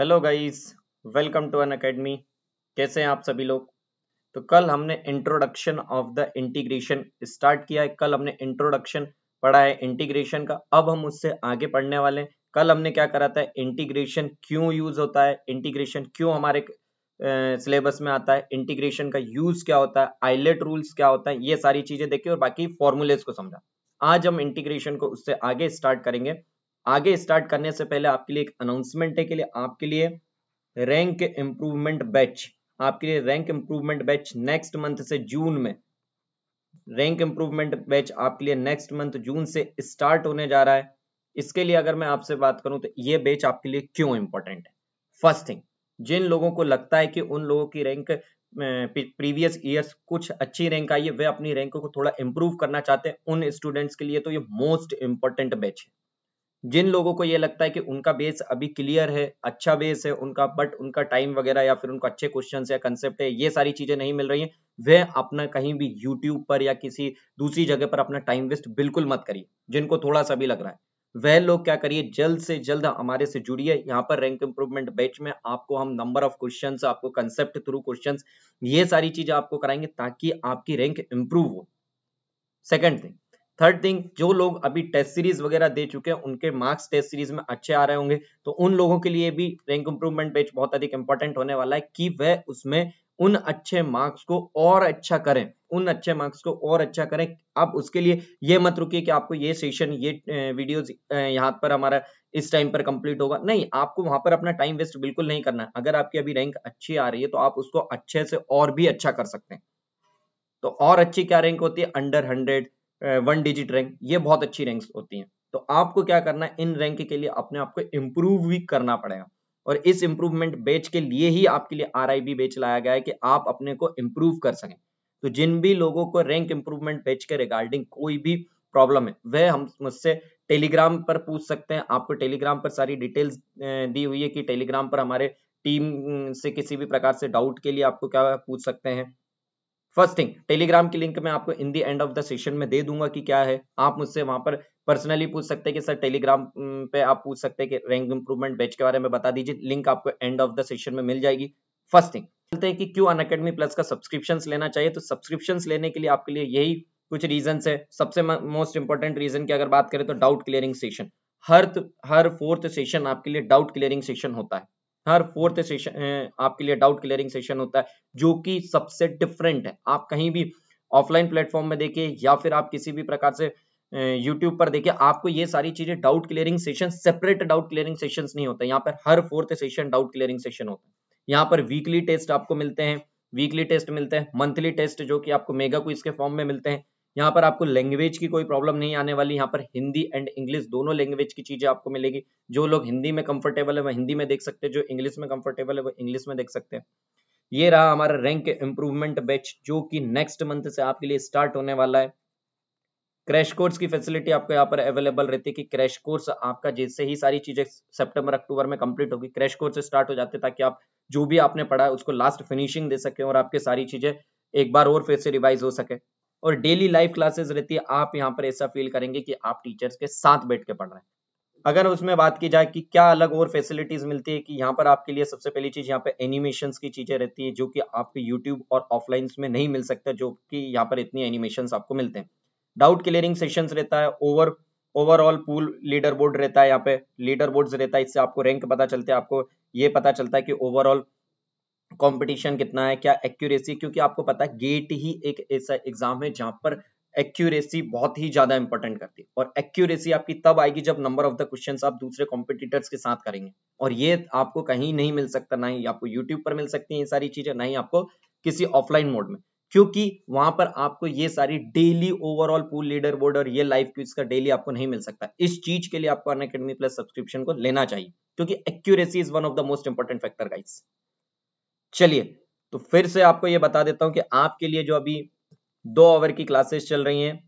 Hello guys welcome to Unacademy कैसे हैं आप सभी लोग तो कल हमने introduction of the integration start किया है कल हमने इंट्रोडक्शन पढ़ा है इंटीग्रेशन का अब हम उससे आगे पढ़ने वाले हैं कल हमने क्या करा था इंटीग्रेशन क्यों यूज होता है इंटीग्रेशन क्यों हमारे सिलेबस में आता है इंटीग्रेशन का यूज क्या होता है आईलेट रूल्स क्या होता है ये सारी चीजें देखी और बाकी फॉर्मूलेज को समझा आज हम इंटीग्रेशन को उससे आगे स्टार्ट करेंगे आगे स्टार्ट करने से पहले आपके लिए एक अनाउंसमेंट है के लिए आपके लिए रैंक इंप्रूवमेंट बैच आपके लिए rank improvement batch next month से जून में रैंक इंप्रूवमेंट बैच आपके लिए नेक्स्ट मंथ जून से स्टार्ट होने जा रहा है इसके लिए अगर मैं आपसे बात करूं तो ये बैच आपके लिए क्यों इंपॉर्टेंट है फर्स्ट थिंग जिन लोगों को लगता है कि उन लोगों की रैंक प्रीवियस ईयर्स कुछ अच्छी रैंक आई है वे अपनी रैंक को थोड़ा इंप्रूव करना चाहते हैं उन स्टूडेंट्स के लिए तो ये मोस्ट इंपॉर्टेंट बैच है जिन लोगों को ये लगता है कि उनका बेस अभी क्लियर है अच्छा बेस है उनका बट उनका टाइम वगैरह या फिर उनको अच्छे क्वेश्चन या कंसेप्ट है ये सारी चीजें नहीं मिल रही हैं वह अपना कहीं भी यूट्यूब पर या किसी दूसरी जगह पर अपना टाइम वेस्ट बिल्कुल मत करिए जिनको थोड़ा सा भी लग रहा है वह लोग क्या करिए जल्द से जल्द हमारे से जुड़िए यहाँ पर रैंक इंप्रूवमेंट बैच में आपको हम नंबर ऑफ क्वेश्चन आपको कंसेप्ट थ्रू क्वेश्चन ये सारी चीजें आपको कराएंगे ताकि आपकी रैंक इंप्रूव हो सेकेंड थिंग थर्ड थिंग जो लोग अभी टेस्ट सीरीज वगैरह दे चुके हैं उनके मार्क्स टेस्ट सीरीज में अच्छे आ रहे होंगे तो उन लोगों के लिए भी रैंक इंप्रूवमेंट पेज बहुत अधिक इंपॉर्टेंट होने वाला है कि वह उसमें उन अच्छे मार्क्स को और अच्छा करें उन अच्छे मार्क्स को और अच्छा करें आप उसके लिए ये मत रुकिए कि आपको ये सेशन ये वीडियोस यहाँ पर हमारा इस टाइम पर कंप्लीट होगा नहीं आपको वहां पर अपना टाइम वेस्ट बिल्कुल नहीं करना है अगर आपकी अभी रैंक अच्छी आ रही है तो आप उसको अच्छे से और भी अच्छा कर सकते हैं तो और अच्छी क्या रैंक होती है under hundred one digit rank ये बहुत अच्छी रैंक्स होती हैं तो आपको क्या करना है इन रैंक के लिए अपने आप को इम्प्रूव भी करना पड़ेगा और इस इम्प्रूवमेंट बेच के लिए ही आपके लिए आर आई बेच लाया गया है कि आप अपने को इम्प्रूव कर सकें तो जिन भी लोगों को रैंक इम्प्रूवमेंट बेच के रिगार्डिंग कोई भी प्रॉब्लम है वह हम मुझसे टेलीग्राम पर पूछ सकते हैं आपको टेलीग्राम पर सारी डिटेल्स दी हुई है कि टेलीग्राम पर हमारे टीम से किसी भी प्रकार से डाउट के लिए आपको क्या पूछ सकते हैं फर्स्ट थिंग टेलीग्राम की लिंक मैं आपको in the end of the session में दे दूंगा कि क्या है आप मुझसे वहां पर पर्सनली पूछ सकते हैं कि सर टेलीग्राम पे आप पूछ सकते हैं कि रैंक इंप्रूवमेंट बैच के बारे में बता दीजिए लिंक आपको एंड ऑफ द सेशन में मिल जाएगी फर्स्ट थिंग बोलते हैं कि क्यों अन अकेडमी प्लस का सब्सक्रिप्शन लेना चाहिए तो सब्सक्रिप्शन लेने के लिए आपके लिए यही कुछ रीजन है सबसे मोस्ट इंपॉर्टेंट रीजन की अगर बात करें तो डाउट क्लियरिंग सेशन हर हर फोर्थ सेशन आपके लिए डाउट क्लियरिंग सेशन होता है हर फोर्थ सेशन आपके लिए डाउट क्लियरिंग सेशन होता है जो कि सबसे डिफरेंट है आप कहीं भी ऑफलाइन प्लेटफॉर्म में देखिए या फिर आप किसी भी प्रकार से यूट्यूब पर देखिए आपको ये सारी चीजें doubt clearing session separate doubt clearing session नहीं होते यहाँ पर हर fourth session doubt clearing session होता है यहाँ पर वीकली टेस्ट आपको मिलते हैं वीकली टेस्ट मिलते हैं मंथली टेस्ट जो कि आपको मेगा को इसके फॉर्म में मिलते हैं यहाँ पर आपको लैंग्वेज की कोई प्रॉब्लम नहीं आने वाली यहाँ पर हिंदी एंड इंग्लिश दोनों लैंग्वेज की चीज़ें आपको मिलेगी जो लोग हिंदी में कंफर्टेबल है वह हिंदी में देख सकते हैं जो इंग्लिश में कंफर्टेबल है वो इंग्लिश में देख सकते हैं ये रहा हमारा रैंक इंप्रूवमेंट बैच जो कि नेक्स्ट मंथ से आपके लिए स्टार्ट होने वाला है क्रैश कोर्स की फैसिलिटी आपको यहाँ पर अवेलेबल रहती है कि क्रैश कोर्स आपका जैसे ही सारी चीजें सितंबर अक्टूबर में कंप्लीट होगी क्रैश कोर्स स्टार्ट हो जाते हैं ताकि आप जो भी आपने पढ़ा है उसको लास्ट फिनिशिंग दे सके और आपके सारी चीजें एक बार और फिर से रिवाइज हो सके और डेली लाइव क्लासेस रहती है आप यहाँ पर ऐसा फील करेंगे कि आप टीचर्स के साथ बैठ के पढ़ रहे हैं अगर उसमें बात की जाए कि क्या अलग और फैसिलिटीज मिलती है कि यहाँ पर आपके लिए सबसे पहली चीज यहाँ पर एनिमेशन की चीजें रहती है जो कि आपके यूट्यूब और ऑफलाइन में नहीं मिल सकता जो कि यहाँ पर इतनी एनिमेशन आपको मिलते हैं डाउट क्लियरिंग सेशन रहता है over overall pool leader board रहता है यहाँ पे लीडर बोर्ड रहता है इससे आपको रैंक पता चलता है आपको ये पता चलता है कि ओवरऑल कंपटीशन कितना है क्या एक्यूरेसी क्योंकि आपको पता है गेट ही एक ऐसा एग्जाम है जहां पर एक्यूरेसी बहुत ही ज्यादा इंपॉर्टेंट करती है और एक्यूरेसी आपकी तब आएगी जब नंबर ऑफ द क्वेश्चन आप दूसरे कॉम्पिटिटर्स के साथ करेंगे और ये आपको कहीं नहीं मिल सकता ना ही आपको यूट्यूब पर मिल सकती है ये सारी चीजें ना ही आपको किसी ऑफलाइन मोड में क्योंकि वहां पर आपको ये सारी daily overall pool leader board और ये लाइव क्यूज का डेली आपको नहीं मिल सकता इस चीज के लिए आपको अन प्लस सब्सक्रिप्शन को लेना चाहिए क्योंकि accuracy is one of the most important factor guys चलिए तो फिर से आपको ये बता देता हूं कि आपके लिए जो अभी दो आवर की क्लासेस चल रही हैं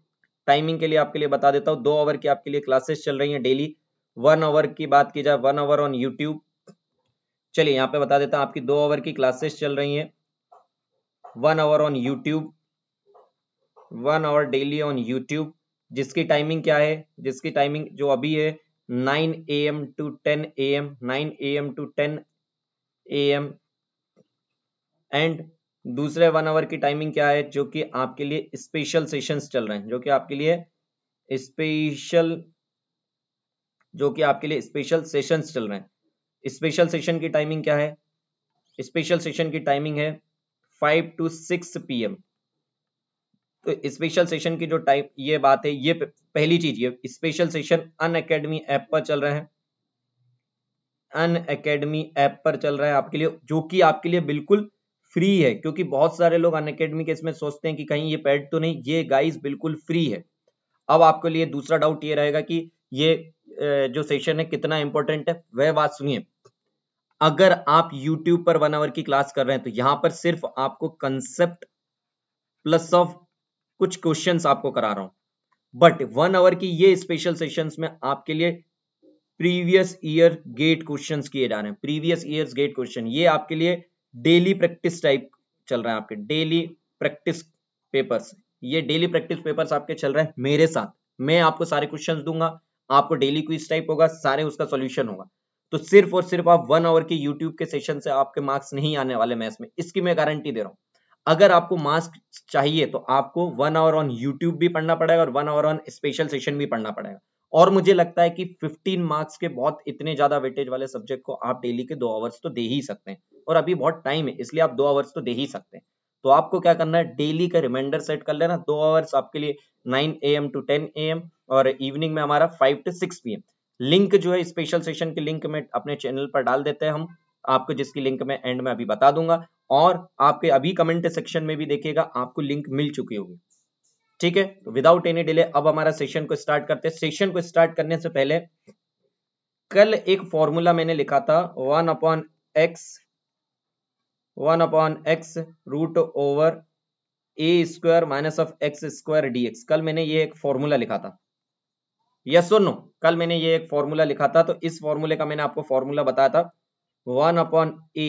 टाइमिंग के लिए आपके लिए बता देता हूं दो आवर की आपके लिए क्लासेस चल रही हैं डेली वन आवर की बात की जाए वन आवर ऑन यूट्यूब चलिए यहां पे बता देता हूं आपकी दो आवर की क्लासेस चल रही हैं one hour on YouTube one hour daily on YouTube जिसकी टाइमिंग क्या है जिसकी टाइमिंग जो अभी है nine A M to ten A M nine A M to ten A M and दूसरे वन आवर की टाइमिंग क्या है जो कि आपके लिए स्पेशल सेशंस चल रहे हैं जो कि आपके लिए स्पेशल जो कि आपके लिए स्पेशल सेशंस चल रहे हैं स्पेशल सेशन की टाइमिंग क्या है स्पेशल सेशन की टाइमिंग है फाइव टू सिक्स पीएम तो स्पेशल सेशन की जो टाइप ये बात है ये पहली चीज ये special session Unacademy app पर चल रहे हैं अन अकेडमी ऐप पर चल रहा है आपके लिए जो कि आपके लिए बिल्कुल फ्री है क्योंकि बहुत सारे लोग अनकेडमी के इसमें सोचते हैं कि कहीं ये पेड तो नहीं ये गाइस बिल्कुल फ्री है अब आपके लिए दूसरा डाउट ये रहेगा कि ये जो सेशन है कितना इंपॉर्टेंट है वह बात सुनिए अगर आप YouTube पर वन आवर की क्लास कर रहे हैं तो यहां पर सिर्फ आपको कंसेप्ट प्लस ऑफ कुछ क्वेश्चन आपको करा रहा हूं बट वन आवर की ये स्पेशल सेशन में आपके लिए प्रीवियस ईयर गेट क्वेश्चन किए जा रहे हैं प्रीवियस ईयर गेट क्वेश्चन ये आपके लिए डेली प्रैक्टिस टाइप चल रहा है आपके डेली प्रैक्टिस पेपर्स ये डेली प्रैक्टिस पेपर्स आपके चल रहे हैं मेरे साथ मैं आपको सारे क्वेश्चन दूंगा आपको डेली क्विज टाइप होगा सारे उसका सोल्यूशन होगा तो सिर्फ और सिर्फ आप वन आवर के यूट्यूब के सेशन से आपके मार्क्स नहीं आने वाले मैथ्स में इसकी मैं गारंटी दे रहा हूँ अगर आपको मार्क्स चाहिए तो आपको वन आवर ऑन यूट्यूब भी पढ़ना पड़ेगा और one hour on special session भी पढ़ना पड़ेगा और मुझे लगता है कि 15 मार्क्स के बहुत इतने ज्यादा वेटेज वाले सब्जेक्ट को आप डेली के दो आवर्स तो दे ही सकते हैं और अभी बहुत टाइम है इसलिए आप दो आवर्स तो दे ही सकते हैं तो आपको क्या करना है डेली का रिमाइंडर सेट कर लेना दो आवर्स आपके लिए 9 एम टू 10 एम और इवनिंग में हमारा 5 टू 6 एम लिंक जो है स्पेशल सेशन की लिंक में अपने चैनल पर डाल देते हैं हम आपको जिसकी लिंक मैं एंड में अभी बता दूंगा और आपके अभी कमेंट सेक्शन में भी देखिएगा आपको लिंक मिल चुकी होगी ठीक है तो विदाउट एनी डिले अब हमारा सेशन को स्टार्ट करते हैं सेशन को स्टार्ट करने से पहले कल एक फॉर्मूला मैंने लिखा था one upon x one upon x root over a square minus of x square dx कल मैंने ये एक फॉर्मूला लिखा था यस और नो कल मैंने ये एक फॉर्मूला लिखा था तो इस फॉर्मूले का मैंने आपको फॉर्मूला बताया था one upon a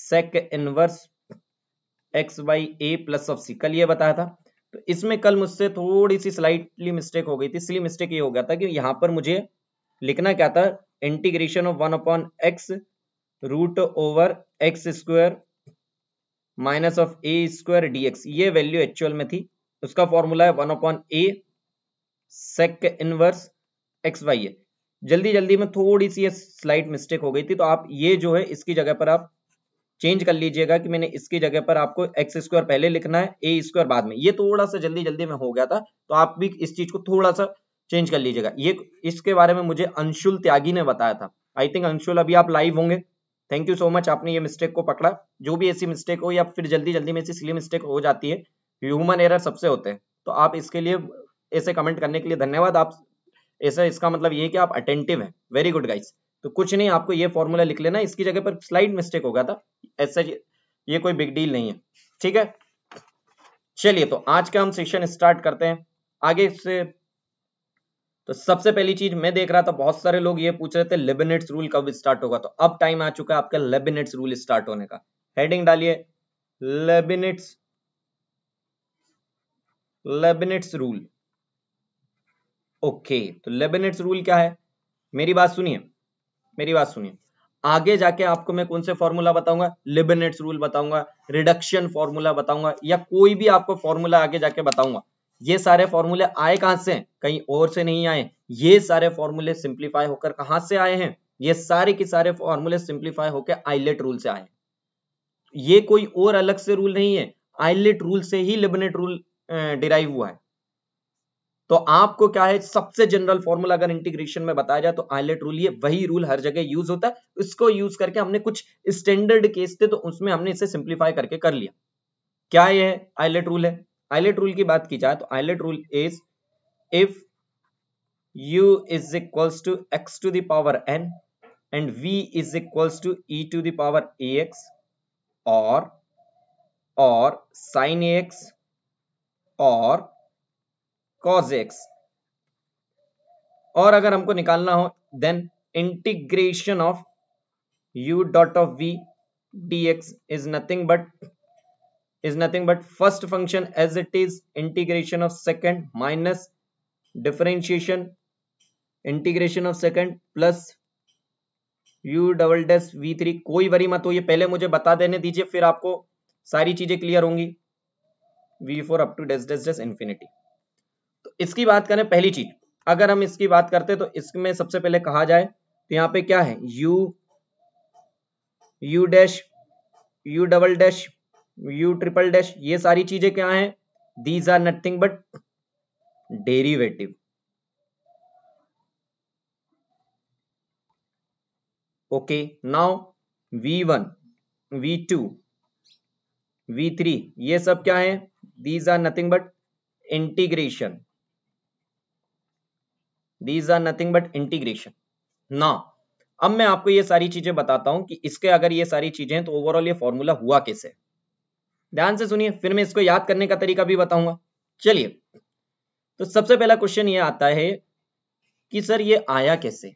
sec inverse x by a plus of c कल ये बताया था तो इसमें कल मुझसे थोड़ी सी स्लाइटली मिस्टेक हो गई थी इसलिए मिस्टेक ये हो गया था कि यहां पर मुझे लिखना क्या था integration of one upon x root over x square minus of a square dx ये वैल्यू एक्चुअल में थी उसका फॉर्मूला है one upon a sec inverse x y जल्दी जल्दी में थोड़ी सी स्लाइट मिस्टेक हो गई थी तो आप ये जो है इसकी जगह पर आप चेंज कर लीजिएगा कि मैंने इसकी जगह पर आपको एक्स स्क्वायर पहले लिखना है ए स्क्वायर बाद में ये थोड़ा सा जल्दी जल्दी में हो गया था तो आप भी इस चीज को थोड़ा सा चेंज कर लीजिएगा ये इसके बारे में मुझे अंशुल त्यागी ने बताया था आई थिंक अंशुल अभी आप लाइव होंगे थैंक यू सो मच आपने ये मिस्टेक को पकड़ा जो भी ऐसी मिस्टेक हो या फिर जल्दी जल्दी में ऐसी सिली मिस्टेक हो जाती है ह्यूमन एरर सबसे होते हैं तो आप इसके लिए ऐसे कमेंट करने के लिए धन्यवाद आप ऐसे इसका मतलब ये कि आप अटेंटिव हैं वेरी गुड गाइस तो कुछ नहीं आपको ये फॉर्मूला लिख लेना इसकी जगह पर स्लाइड मिस्टेक हो गया था ऐसे ये कोई बिग डील नहीं है ठीक है चलिए तो आज का हम सेशन स्टार्ट करते हैं आगे से तो सबसे पहली चीज मैं देख रहा था बहुत सारे लोग ये पूछ रहे थे लेबिनेट्स रूल कब स्टार्ट होगा तो अब टाइम आ चुका है आपका लेबिनेट्स रूल स्टार्ट होने का हेडिंग डालिए लेबिनेट्स लेबिनेट्स रूल ओके तो लेबिनेट्स रूल क्या है मेरी बात सुनिए मेरी बात सुनिए आगे जाके आपको मैं कौन से फॉर्मूला बताऊंगा लिबनेट्स रूल बताऊंगा रिडक्शन फॉर्मूला बताऊंगा या कोई भी आपको फॉर्मूला आगे जाके बताऊंगा ये सारे फॉर्मूले आए कहां से हैं कहीं और से नहीं आए ये सारे फॉर्मूले सिंप्लीफाई होकर कहां से आए हैं ये सारे के सारे फॉर्मूले सिंप्लीफाई होकर आईलेट रूल से आए ये कोई और अलग से रूल नहीं है आईलेट रूल से ही लिबनेट रूल डिराइव हुआ है तो आपको क्या है सबसे जनरल फॉर्मूला अगर इंटीग्रेशन में बताया जाए तो आइलेट रूल ये वही रूल हर जगह यूज होता है इसको यूज करके हमने कुछ स्टैंडर्ड केस थे तो उसमें हमने इसे सिंप्लीफाई करके कर लिया क्या ये है आइलेट रूल है आइलेट रूल की बात की जाए तो ILATE rule is if u is equals to x to the power n and v is equals to e to the power a x और साइन ए एक्स और, कॉज एक्स और अगर हमको निकालना हो then integration of u dot of v d x is nothing but is nothing but first function as it is integration of second minus differentiation integration of second plus u double dash V3 कोई worry मत हो ये पहले मुझे बता देने दीजिए फिर आपको सारी चीजें क्लियर होंगी v4 up to dash dash dash infinity इसकी बात करें पहली चीज अगर हम इसकी बात करते हैं तो इसमें सबसे पहले कहा जाए तो यहां पे क्या है u u dash u double dash u triple dash ये सारी चीजें क्या हैं these are nothing but derivative okay now v1 v2 v3 ये सब क्या है these are nothing but integration these are nothing but integration ना अब मैं आपको ये सारी चीजें बताता हूं कि इसके अगर ये सारी चीजें तो ओवरऑल ये फॉर्मूला हुआ कैसे ध्यान से सुनिए फिर मैं इसको याद करने का तरीका भी बताऊंगा चलिए तो सबसे पहला क्वेश्चन ये आता है कि सर ये आया कैसे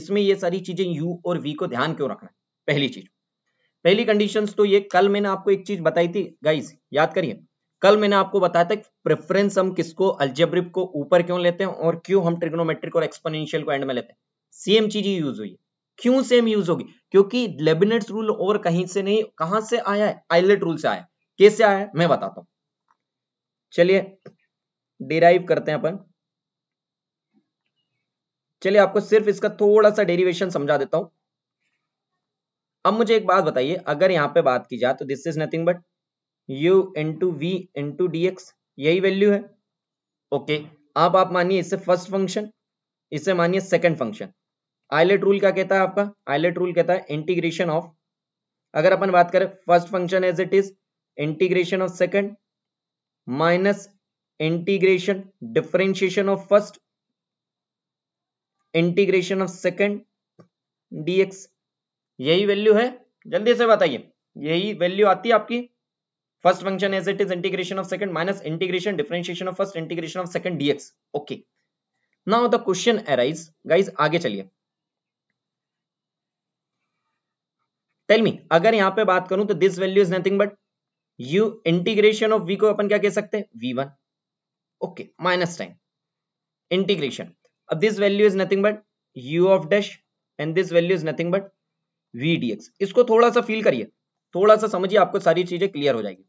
इसमें ये सारी चीजें यू और वी को ध्यान क्यों रखना है पहली चीज पहली कंडीशंस तो ये कल मैंने आपको एक चीज बताई थी गाइस याद करिए कल मैंने आपको बताया था प्रेफरेंस हम किसको अल्जेब्रिक को ऊपर क्यों लेते हैं और क्यों हम ट्रिग्नोमेट्रिक और एक्सपोनेंशियल को एंड में लेते हैं सेम चीज ही यूज हुई क्यों सेम यूज होगी क्योंकि लेबिनेट्स रूल और कहीं से नहीं कहां से आया है आइलेट रूल से आया कैसे आया है मैं बताता हूं चलिए डिराइव करते हैं अपन चलिए आपको सिर्फ इसका थोड़ा सा डेरिवेशन समझा देता हूं अब मुझे एक बात बताइए अगर यहां पे बात की जाए तो this is nothing but u into v into d यही वैल्यू है ओके आप आप मानिए इसे फर्स्ट फंक्शन इसे मानिए सेकंड फंक्शन आईलेट रूल क्या कहता है आपका आईलेट रूल कहता है इंटीग्रेशन ऑफ अगर अपन बात करें first function as it is integration of second minus integration differentiation of first integration of second dx यही वैल्यू है जल्दी से बताइए यही वैल्यू आती है आपकी first function as it is integration of second minus integration differentiation of first integration of second dx okay now the question arise guys आगे चलिए टेल मी अगर यहां पे बात करूं तो this value is nothing but u integration of v को अपन क्या कह सकते हैं v okay minus time integration अब this value is nothing but u of dash and this value is nothing but v d इसको थोड़ा सा फील करिए थोड़ा सा समझिए आपको सारी चीजें क्लियर हो जाएगी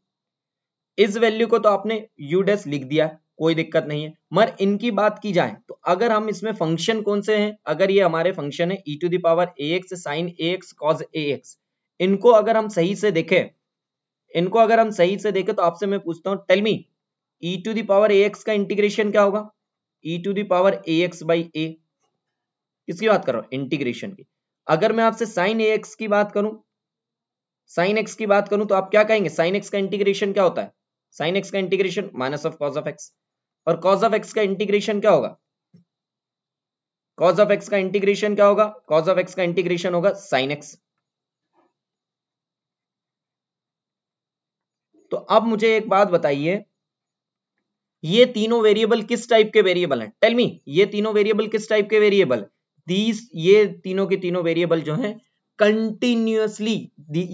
इस वैल्यू को तो आपने यू लिख दिया कोई दिक्कत नहीं है मगर इनकी बात की जाए तो अगर हम इसमें फंक्शन कौन से हैं अगर ये हमारे फंक्शन है e to the power a x sine a x cos a x इनको अगर हम सही से देखें इनको अगर हम सही से देखें तो आपसे मैं पूछता हूं tell me e to the power a x का इंटीग्रेशन क्या होगा e to the power a x by a किसकी बात करो इंटीग्रेशन की अगर मैं आपसे साइन ए एक्स की बात करूं साइन एक्स की बात करूं तो आप क्या कहेंगे साइन एक्स का इंटीग्रेशन क्या होता है साइन एक्स का integration minus of cos of x और कॉज ऑफ एक्स का इंटीग्रेशन क्या होगा कॉज ऑफ एक्स का इंटीग्रेशन क्या होगा कॉज ऑफ एक्स का इंटीग्रेशन होगा साइन एक्स तो अब मुझे एक बात बताइए ये तीनों वेरिएबल किस टाइप के वेरिएबल हैं टेल मी ये तीनों वेरिएबल किस टाइप के वेरिएबल दीज ये तीनों के तीनों वेरिएबल जो हैं कंटिन्यूसली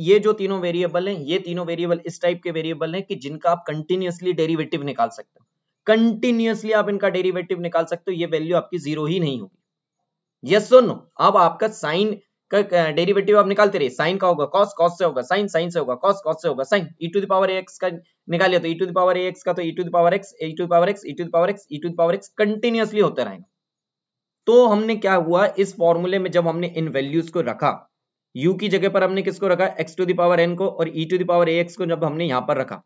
ये जो तीनों वेरिएबल हैं ये तीनों वेरिएबल इस टाइप के वेरिएबल हैं कि जिनका आप कंटिन्यूसली डेरिवेटिव निकाल सकते हो कंटिन्यूसली आप इनका डेरिवेटिव निकाल सकते हो ये वैल्यू आपकी जीरो ही नहीं होगी यस सो नो अब आपका साइन का डेरिवेटिव आप निकालते रहिए साइन का होगा कॉस कॉस से होगा साइन साइन से होगा कॉस कॉस से होगा sine e to the power x का निकालिए तो e to the power x का तो e to the power x e to the power x e to the power x e to the power x continuously होता रहेगा तो हमने क्या हुआ इस फॉर्मूले में जब हमने इन वैल्यूज को रखा u की जगह पर हमने किसको रखा x टू दावर एन को और e टू पावर ax को जब हमने यहाँ पर रखा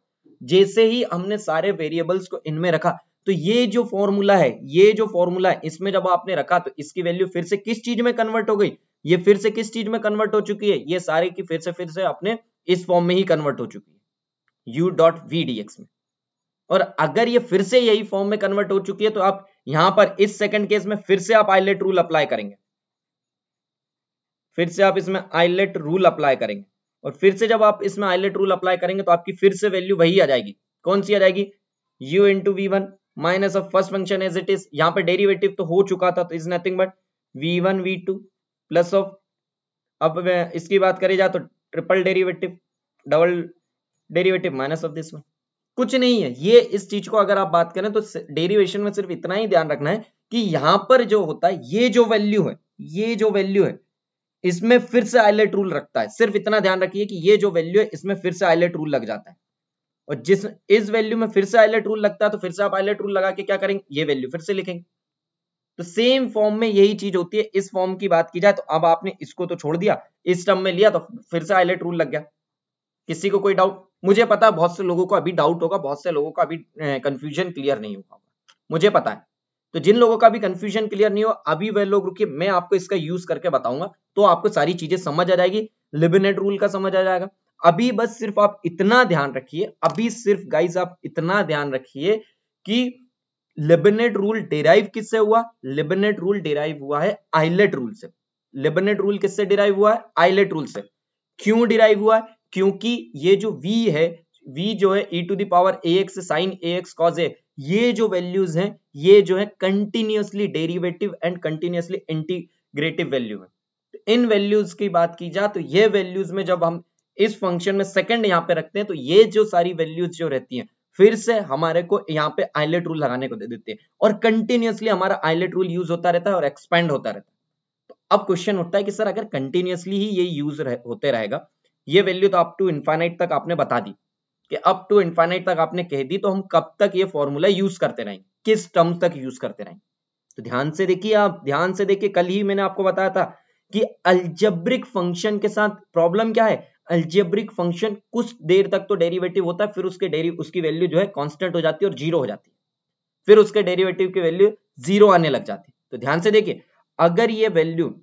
जैसे ही हमने सारे वेरिएबल्स को इनमें रखा तो ये जो फॉर्मूला है ये जो फॉर्मूला है इसमें जब आपने रखा तो इसकी वैल्यू फिर से किस चीज में कन्वर्ट हो गई ये फिर से किस चीज में कन्वर्ट हो चुकी है ये सारे की फिर से फिर से अपने इस फॉर्म में ही कन्वर्ट हो चुकी है u dot v d x में और अगर ये फिर से यही फॉर्म में कन्वर्ट हो चुकी है तो आप यहां पर इस सेकंड केस में फिर से आप आईलेट रूल अप्लाई करेंगे फिर से आप इसमें आईलेट रूल अप्लाई करेंगे और फिर से जब आप इसमें आईलेट रूल अप्लाई करेंगे तो आपकी फिर से वैल्यू वही आ जाएगी कौन सी आ जाएगी u into v one minus of first function as it is यहाँ पे डेरिवेटिव तो हो चुका था तो is nothing but v one v two plus of अब इसकी बात करी जाए तो triple derivative double derivative minus of this one कुछ नहीं है ये इस चीज को अगर आप बात करें तो डेरिवेशन में सिर्फ इतना ही ध्यान रखना है कि यहाँ पर जो होता है ये जो वैल्यू है ये जो वैल्यू है इसमें फिर से आईलेट रूल रखता है सिर्फ इतना ध्यान रखिए कि ये जो वैल्यू है इसमें फिर से आईलेट रूल लग जाता है और जिस इस वैल्यू में फिर से आईलेट रूल लगता है तो फिर से आप आईलेट रूल लगा के क्या करेंगे ये वैल्यू फिर से लिखेंगे तो सेम फॉर्म में यही चीज होती है इस फॉर्म की बात की जाए तो अब आपने इसको तो छोड़ दिया इस टर्म में लिया तो फिर से आईलेट रूल लग गया किसी को कोई डाउट मुझे पता है बहुत से लोगों को अभी डाउट होगा बहुत से लोगों का अभी कंफ्यूजन क्लियर नहीं होगा मुझे पता है तो जिन लोगों का भी कंफ्यूजन क्लियर नहीं हो अभी वह लोग रुकिए मैं आपको इसका यूज करके बताऊंगा तो आपको सारी चीजें समझ आ जाएगी लिबिनेट रूल का समझ आ जाएगा अभी बस सिर्फ आप इतना ध्यान रखिए अभी सिर्फ गाइज आप इतना ध्यान रखिए कि लिबिनेट रूल डेराइव किससे हुआ लिबिनेट रूल डेराइव हुआ है आईलेट रूल से लिबिनेट रूल किससे डिराइव हुआ है आईलेट रूल से क्यों डिराइव हुआ है क्योंकि ये जो वी है वी जो है e to the power a x sine a x cos a ये जो वैल्यूज हैं ये जो है continuously derivative and continuously integrative value है इन वैल्यूज की बात की जाए तो ये वैल्यूज में जब हम इस फंक्शन में सेकंड यहाँ पे रखते हैं तो ये जो सारी वैल्यूज जो रहती हैं फिर से हमारे को यहाँ पे आईलेट रूल लगाने को दे देते हैं और कंटिन्यूसली हमारा आईलेट रूल यूज होता रहता है और एक्सपेंड होता रहता है तो अब क्वेश्चन उठता है कि सर अगर कंटिन्यूसली ही ये यूज रह, होते रहेगा ये वैल्यू तो अप टू इन्फाइनाइट तक आपने बता दी कि अप टू इनफाइनाइट तक आपने कह दी तो हम कब तक ये फॉर्मूला यूज करते रहेंगे किस टर्म तक यूज करते रहेंगे तो ध्यान से देखिए आप ध्यान से देखिए कल ही मैंने आपको बताया था कि अल्जेब्रिक फंक्शन के साथ प्रॉब्लम क्या है अल्जेब्रिक फंक्शन कुछ देर तक तो डेरिवेटिव होता है फिर उसके डेरी उसकी वैल्यू जो है कांस्टेंट हो जाती है और जीरो हो जाती है फिर उसके डेरिवेटिव की वैल्यू जीरो आने लग जाती है तो ध्यान से देखिए अगर ये वैल्यू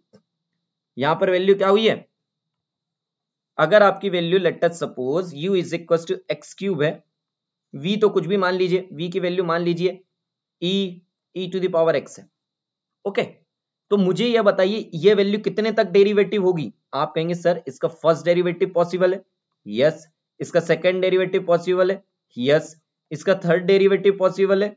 यहां पर वैल्यू क्या हुई है अगर आपकी value let suppose u is equal to x cube है v तो कुछ भी मान लीजिए v की वैल्यू मान लीजिए e e to the power x है ओके तो मुझे यह बताइए यह वैल्यू कितने तक डेरिवेटिव होगी आप कहेंगे सर इसका फर्स्ट डेरिवेटिव पॉसिबल है यस yes. इसका सेकेंड डेरिवेटिव पॉसिबल है यस yes. इसका थर्ड डेरिवेटिव पॉसिबल है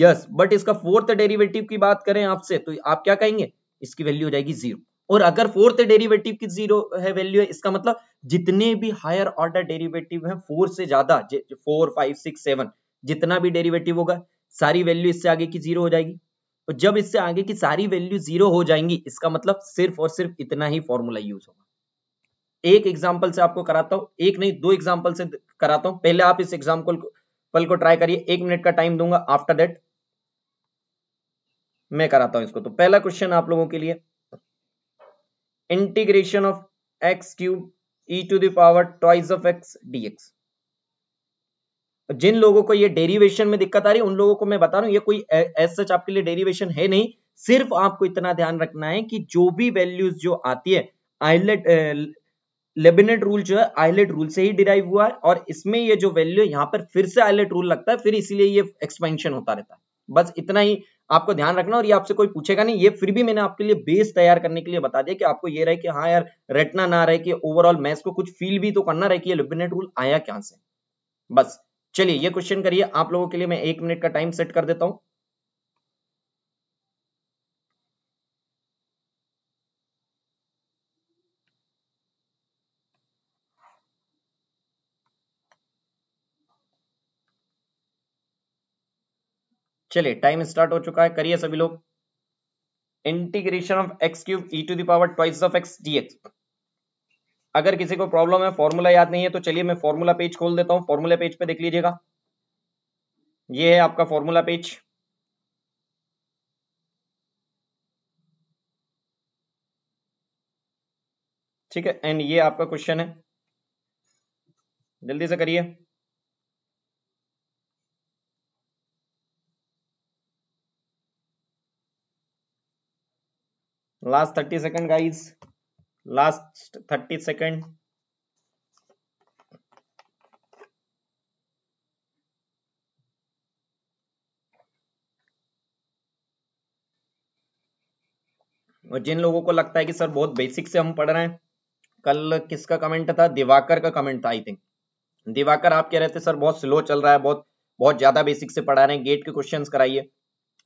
यस yes. बट इसका फोर्थ डेरिवेटिव की बात करें आपसे तो आप क्या कहेंगे इसकी वैल्यू हो जाएगी जीरो और अगर फोर्थ डेरिवेटिव की जीरो है वैल्यू है इसका मतलब जितने भी हायर ऑर्डर डेरिवेटिव है फोर से ज्यादा फोर फाइव सिक्स सेवन जितना भी डेरिवेटिव होगा सारी वैल्यू इससे आगे की जीरो हो जाएगी और तो जब इससे आगे की सारी वैल्यू जीरो हो जाएंगी इसका मतलब सिर्फ और सिर्फ इतना ही फॉर्मूला यूज होगा एक एग्जाम्पल से आपको कराता हूँ एक नहीं दो एग्जाम्पल से कराता हूँ पहले आप इस एग्जाम्पल को पल को ट्राई करिए एक मिनट का टाइम दूंगा आफ्टर दैट मैं कराता हूं इसको तो पहला क्वेश्चन आप लोगों के लिए integration of x cube e to the power twice of x x e जिन लोगों को ये डेरिवेशन में दिक्कत आ रही है उन लोगों को मैं बता रहा हूं ये कोई एस सच आपके लिए डेरिवेशन है नहीं सिर्फ आपको इतना ध्यान रखना है कि जो भी वैल्यूज जो आती है आइलेट लेबिनेट रूल जो है आइलेट रूल से ही डिराइव हुआ है और इसमें ये जो वैल्यू यहां पर फिर से आइलेट रूल लगता है फिर इसीलिए ये एक्सपेंशन होता रहता है बस इतना ही आपको ध्यान रखना और ये आपसे कोई पूछेगा नहीं ये फिर भी मैंने आपके लिए बेस तैयार करने के लिए बता दिया कि आपको ये रहे कि हाँ यार रटना ना रहे कि ओवरऑल मैथ्स को कुछ फील भी तो करना रहे कि ये लिबिनेट रूल आया क्या से बस चलिए ये क्वेश्चन करिए आप लोगों के लिए मैं एक मिनट का टाइम सेट कर देता हूँ चलिए टाइम स्टार्ट हो चुका है करिए सभी लोग integration of x cube e to the power twice of x d अगर किसी को प्रॉब्लम है फॉर्मूला याद नहीं है तो चलिए मैं फॉर्मूला पेज खोल देता हूँ फॉर्मूला पेज पे देख लीजिएगा ये है आपका फॉर्मूला पेज ठीक है एंड ये आपका क्वेश्चन है जल्दी से करिए last thirty second guys last thirty second और जिन लोगों को लगता है कि सर बहुत बेसिक से हम पढ़ रहे हैं कल किसका कमेंट था दिवाकर का कमेंट था आई थिंक दिवाकर आप कह रहे थे सर बहुत स्लो चल रहा है बहुत बहुत ज्यादा बेसिक से पढ़ा रहे हैं गेट के क्वेश्चंस कराइए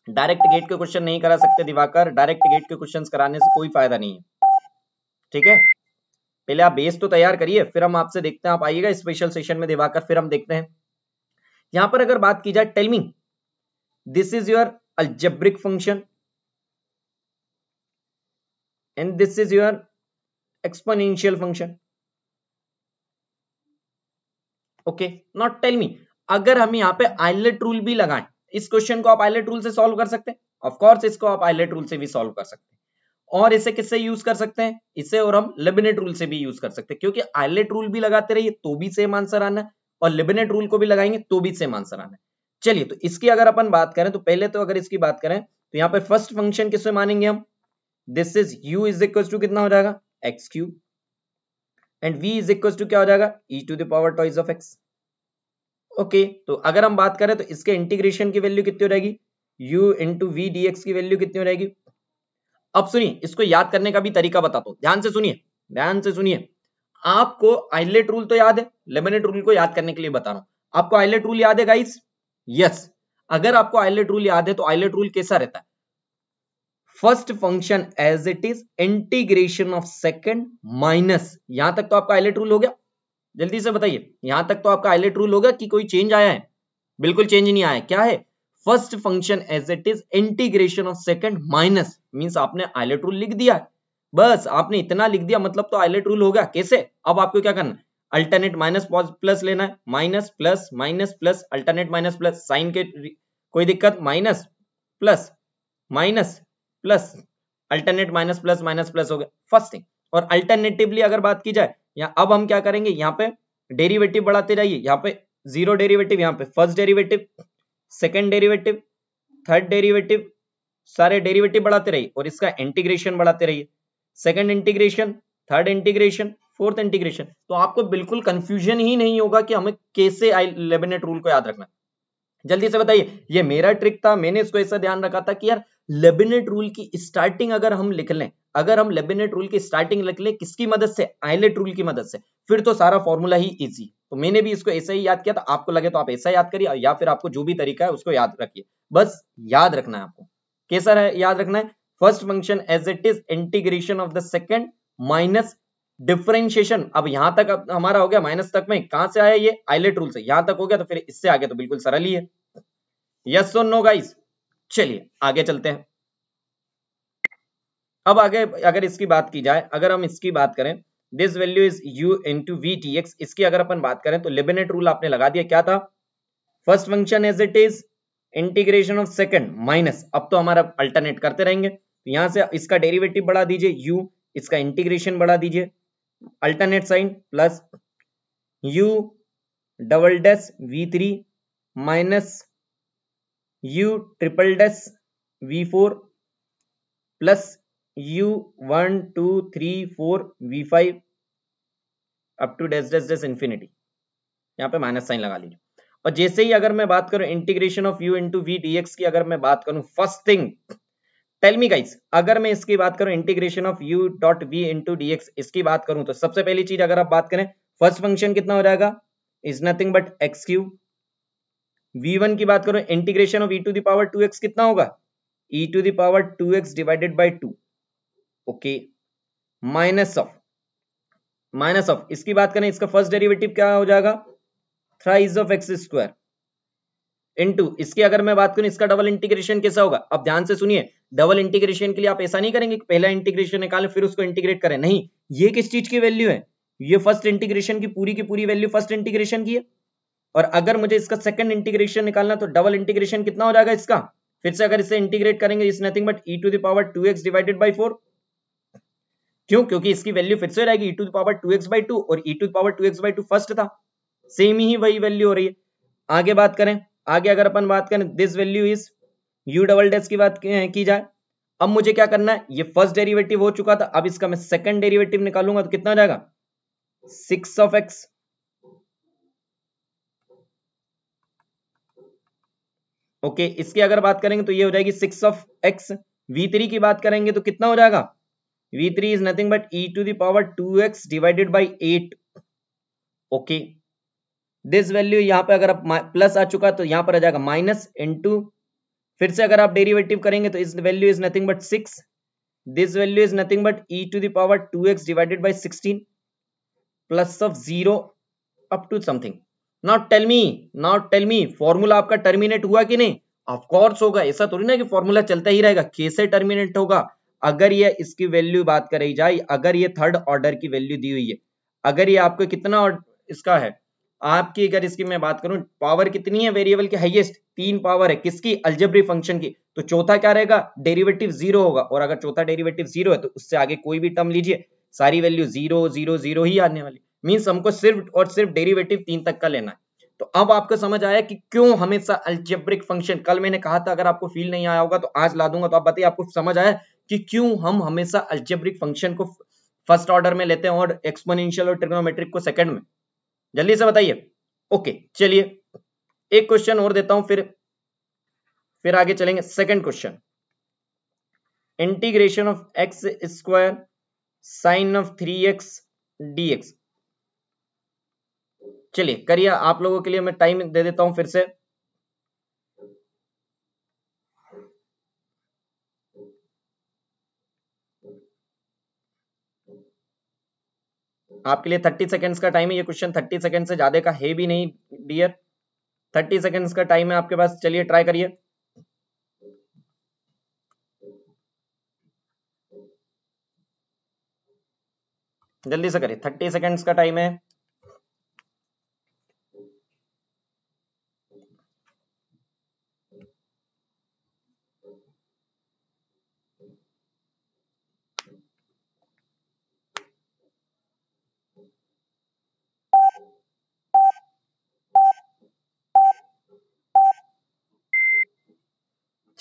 डायरेक्ट गेट के क्वेश्चन नहीं करा सकते दिवाकर डायरेक्ट गेट के क्वेश्चन कराने से कोई फायदा नहीं है ठीक है पहले आप बेस तो तैयार करिए फिर हम आपसे देखते हैं आप आइएगा स्पेशल सेशन में दिवाकर फिर हम देखते हैं यहां पर अगर बात की जाए tell me this is your algebraic function and this is your exponential function okay not tell me अगर हम यहां पे आइलेट रूल भी लगाएं इस क्वेश्चन को आप आईलेट रूल से सॉल्व कर सकते हैं ऑफकोर्स इसको आप आईलेट रूल से भी सॉल्व कर सकते हैं और इसे किससे यूज कर सकते हैं इसे और हम लेबिनेट रूल से भी यूज कर सकते हैं क्योंकि आईलेट रूल भी लगाते रहिए तो भी सेम आंसर आना है और लेबिनेट रूल को भी लगाएंगे तो भी सेम आंसर आना है चलिए तो इसकी अगर अपन बात करें तो पहले तो अगर इसकी बात करें तो यहाँ पे फर्स्ट फंक्शन किससे मानेंगे हम this is u is equal to कितना हो जाएगा x cube and v is equal to क्या हो जाएगा e to the power power twice of x okay तो अगर हम बात करें तो इसके इंटीग्रेशन की वैल्यू कितनी हो रहेगी u इंटू वी डी की वैल्यू कितनी हो रहेगी अब सुनिए इसको याद करने का भी तरीका बताता हूँ ध्यान से सुनिए ध्यान से सुनिए आपको आइलेट रूल तो याद है लेमिनेट रूल को याद करने के लिए बता रहा हूं आपको आइलेट रूल याद है गाइस यस अगर आपको आइलेट रूल याद है तो आइलेट रूल कैसा रहता है first function as it is integration of second minus यहां तक तो आपका आइलेट रूल हो गया जल्दी से बताइए यहां तक तो आपका आईलेट रूल होगा कि कोई चेंज आया है बिल्कुल चेंज नहीं आया क्या है first function as it is integration of second minus means आपने आईलेट रूल e लिख दिया बस आपने इतना लिख दिया मतलब तो आईलेट रूल होगा कैसे अब आपको क्या करना अल्टरनेट माइनस प्लस लेना है minus plus minus plus alternate minus plus sign के कोई दिक्कत minus plus minus plus alternate minus plus minus plus हो गया फर्स्ट थिंग और अल्टरनेटिवली अगर बात की जाए या अब हम क्या करेंगे यहाँ पे डेरिवेटिव बढ़ाते जाइए यहाँ पे जीरो डेरिवेटिव यहाँ पे first derivative second derivative third derivative सारे डेरिवेटिव बढ़ाते रहिए और इसका इंटीग्रेशन बढ़ाते रहिए second integration third integration fourth integration तो आपको बिल्कुल कंफ्यूजन ही नहीं होगा कि हमें कैसे आई लेबिनेट रूल को याद रखना जल्दी से बताइए ये मेरा ट्रिक था मैंने इसको ऐसा ध्यान रखा था कि यार लेबिनेट रूल की स्टार्टिंग अगर हम लिख लें अगर हम लेबिनेट रूल की स्टार्टिंग लिख लें किसकी मदद से आइलेट रूल की मदद से फिर तो सारा फॉर्मूला ही इजी तो मैंने भी इसको ऐसा ही याद किया था आपको लगे तो आप ऐसा याद करिए या फिर आपको जो भी तरीका है उसको याद रखिए बस याद रखना है आपको कैसा है याद रखना है first function as it is integration of the second minus differentiation अब यहां तक हमारा हो गया माइनस तक में कहां से आया ये आइलेट रूल से यहां तक हो गया तो फिर इससे आगे तो बिल्कुल सरल ही है यस सो नो गाइस चलिए आगे चलते हैं अब आगे अगर इसकी बात की जाए अगर हम इसकी बात करें this value is u two v t x इसकी अगर अपन बात करें तो लिबिनेट रूल आपने लगा दिया क्या था first function as it is integration of second minus अब तो हमारा अल्टरनेट करते रहेंगे तो यहां से इसका डेरिवेटिव बढ़ा दीजिए u इसका इंटीग्रेशन बढ़ा दीजिए alternate sign plus u double dash v three minus u triple dash v4 four plus u one two three four v five up to dash dash dash infinity यहाँ पे minus sign लगा लीजिए और जैसे ही अगर मैं बात करूं integration of u into v d x की अगर मैं बात करूं first thing tell me guys अगर मैं इसकी बात करूं integration of u dot v into d x इसकी बात करूं तो सबसे पहली चीज अगर आप बात करें फर्स्ट फंक्शन कितना हो जाएगा is nothing but x cube v1 की बात करो integration of e to the power two x कितना होगा e to the power two x divided by two okay minus of minus of इसकी बात करें इसका फर्स्ट डेरिवेटिव क्या हो जाएगा thrice of x square into इसकी अगर मैं बात करूं इसका डबल इंटीग्रेशन कैसा होगा अब ध्यान से सुनिए डबल इंटीग्रेशन के लिए आप ऐसा नहीं करेंगे कि पहला इंटीग्रेशन निकालें फिर उसको इंटीग्रेट करें नहीं ये किस चीज की वैल्यू है ये फर्स्ट इंटीग्रेशन की पूरी की पूरी वैल्यू फर्स्ट इंटीग्रेशन की है और अगर मुझे इसका सेकंड इंटीग्रेशन निकालना तो डबल इंटीग्रेशन कितना हो जाएगा इसका फिर से अगर इसे इंटीग्रेट करेंगे is nothing but e to the power two x divided by four क्यों क्योंकि इसकी वैल्यू फिर से जाएगी e to the power two x by two और e to the power two x by two first था सेम ही वही वैल्यू हो रही है आगे बात करें आगे अगर अपन बात करें this value is u double dash की बात की जाए अब मुझे क्या करना है ये फर्स्ट डेरिवेटिव हो चुका था अब इसका मैं सेकंड डेरिवेटिव निकालूंगा तो कितना हो जाएगा सिक्स ऑफ एक्स ओके इसकी अगर बात करेंगे तो ये हो जाएगी six of x v three की बात करेंगे तो कितना हो जाएगा v three is nothing but e to the power two x divided by eight okay this value यहाँ पे अगर आप प्लस आ चुका तो यहाँ पर आ जाएगा माइनस इंटू फिर से अगर आप डेरिवेटिव करेंगे तो is value is nothing but six this value is nothing but e to the power two x divided by sixteen plus of zero up to something not tell me not tell me formula आपका terminate हुआ कि नहीं of course होगा ऐसा थोड़ी ना कि formula चलता ही रहेगा कैसे टर्मिनेट होगा अगर ये इसकी वैल्यू बात करी जाए अगर ये थर्ड ऑर्डर की वैल्यू दी हुई है अगर ये आपको कितना इसका है आपकी अगर इसकी मैं बात करूं पावर कितनी है वेरिएबल की हाईएस्ट तीन पावर है किसकी अल्जेब्री फंक्शन की तो चौथा क्या रहेगा डेरिवेटिव जीरो होगा और अगर चौथा डेरिवेटिव जीरो है तो उससे आगे कोई भी टर्म लीजिए सारी वैल्यू जीरो जीरो जीरो ही आने वाली मीन्स हमको सिर्फ और सिर्फ डेरिवेटिव तीन तक का लेना है तो अब आपको समझ आया कि क्यों हमेशा अल्जेब्रिक फंक्शन कल मैंने कहा था अगर आपको फील नहीं आया होगा तो आज ला दूंगा तो आप बताइए आपको समझ आया कि क्यों हम हमेशा अल्जेब्रिक फंक्शन को फर्स्ट ऑर्डर में लेते हैं और एक्सपोनेंशियल और ट्रिग्नोमेट्रिक को सेकंड में जल्दी से बताइए ओके चलिए एक क्वेश्चन और देता हूं फिर फिर आगे चलेंगे second question integration of x square sine of three x d x चलिए करिए आप लोगों के लिए मैं टाइम दे देता हूं फिर से आपके लिए थर्टी सेकेंड्स का टाइम है ये क्वेश्चन थर्टी सेकेंड से ज्यादा का है भी नहीं डियर थर्टी सेकेंड्स का टाइम है आपके पास चलिए ट्राई करिए जल्दी से करिए थर्टी सेकेंड्स का टाइम है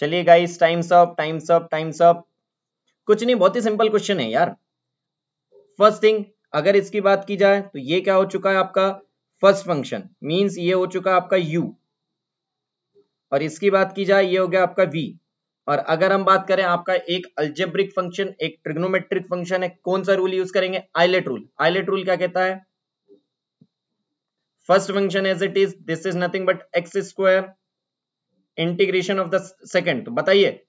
चलिए guys times up times up times up कुछ नहीं बहुत ही सिंपल क्वेश्चन है यार फर्स्ट थिंग अगर इसकी बात की जाए तो ये क्या हो चुका है आपका फर्स्ट फंक्शन मींस ये हो चुका है आपका u और इसकी बात की जाए ये हो गया आपका v और अगर हम बात करें आपका एक अल्जेब्रिक फंक्शन एक ट्रिग्नोमेट्रिक फंक्शन है कौन सा रूल यूज करेंगे आइलेट रूल आइलेट रूल क्या कहता है first function as it is this is nothing but x square integration of the second तो बताइए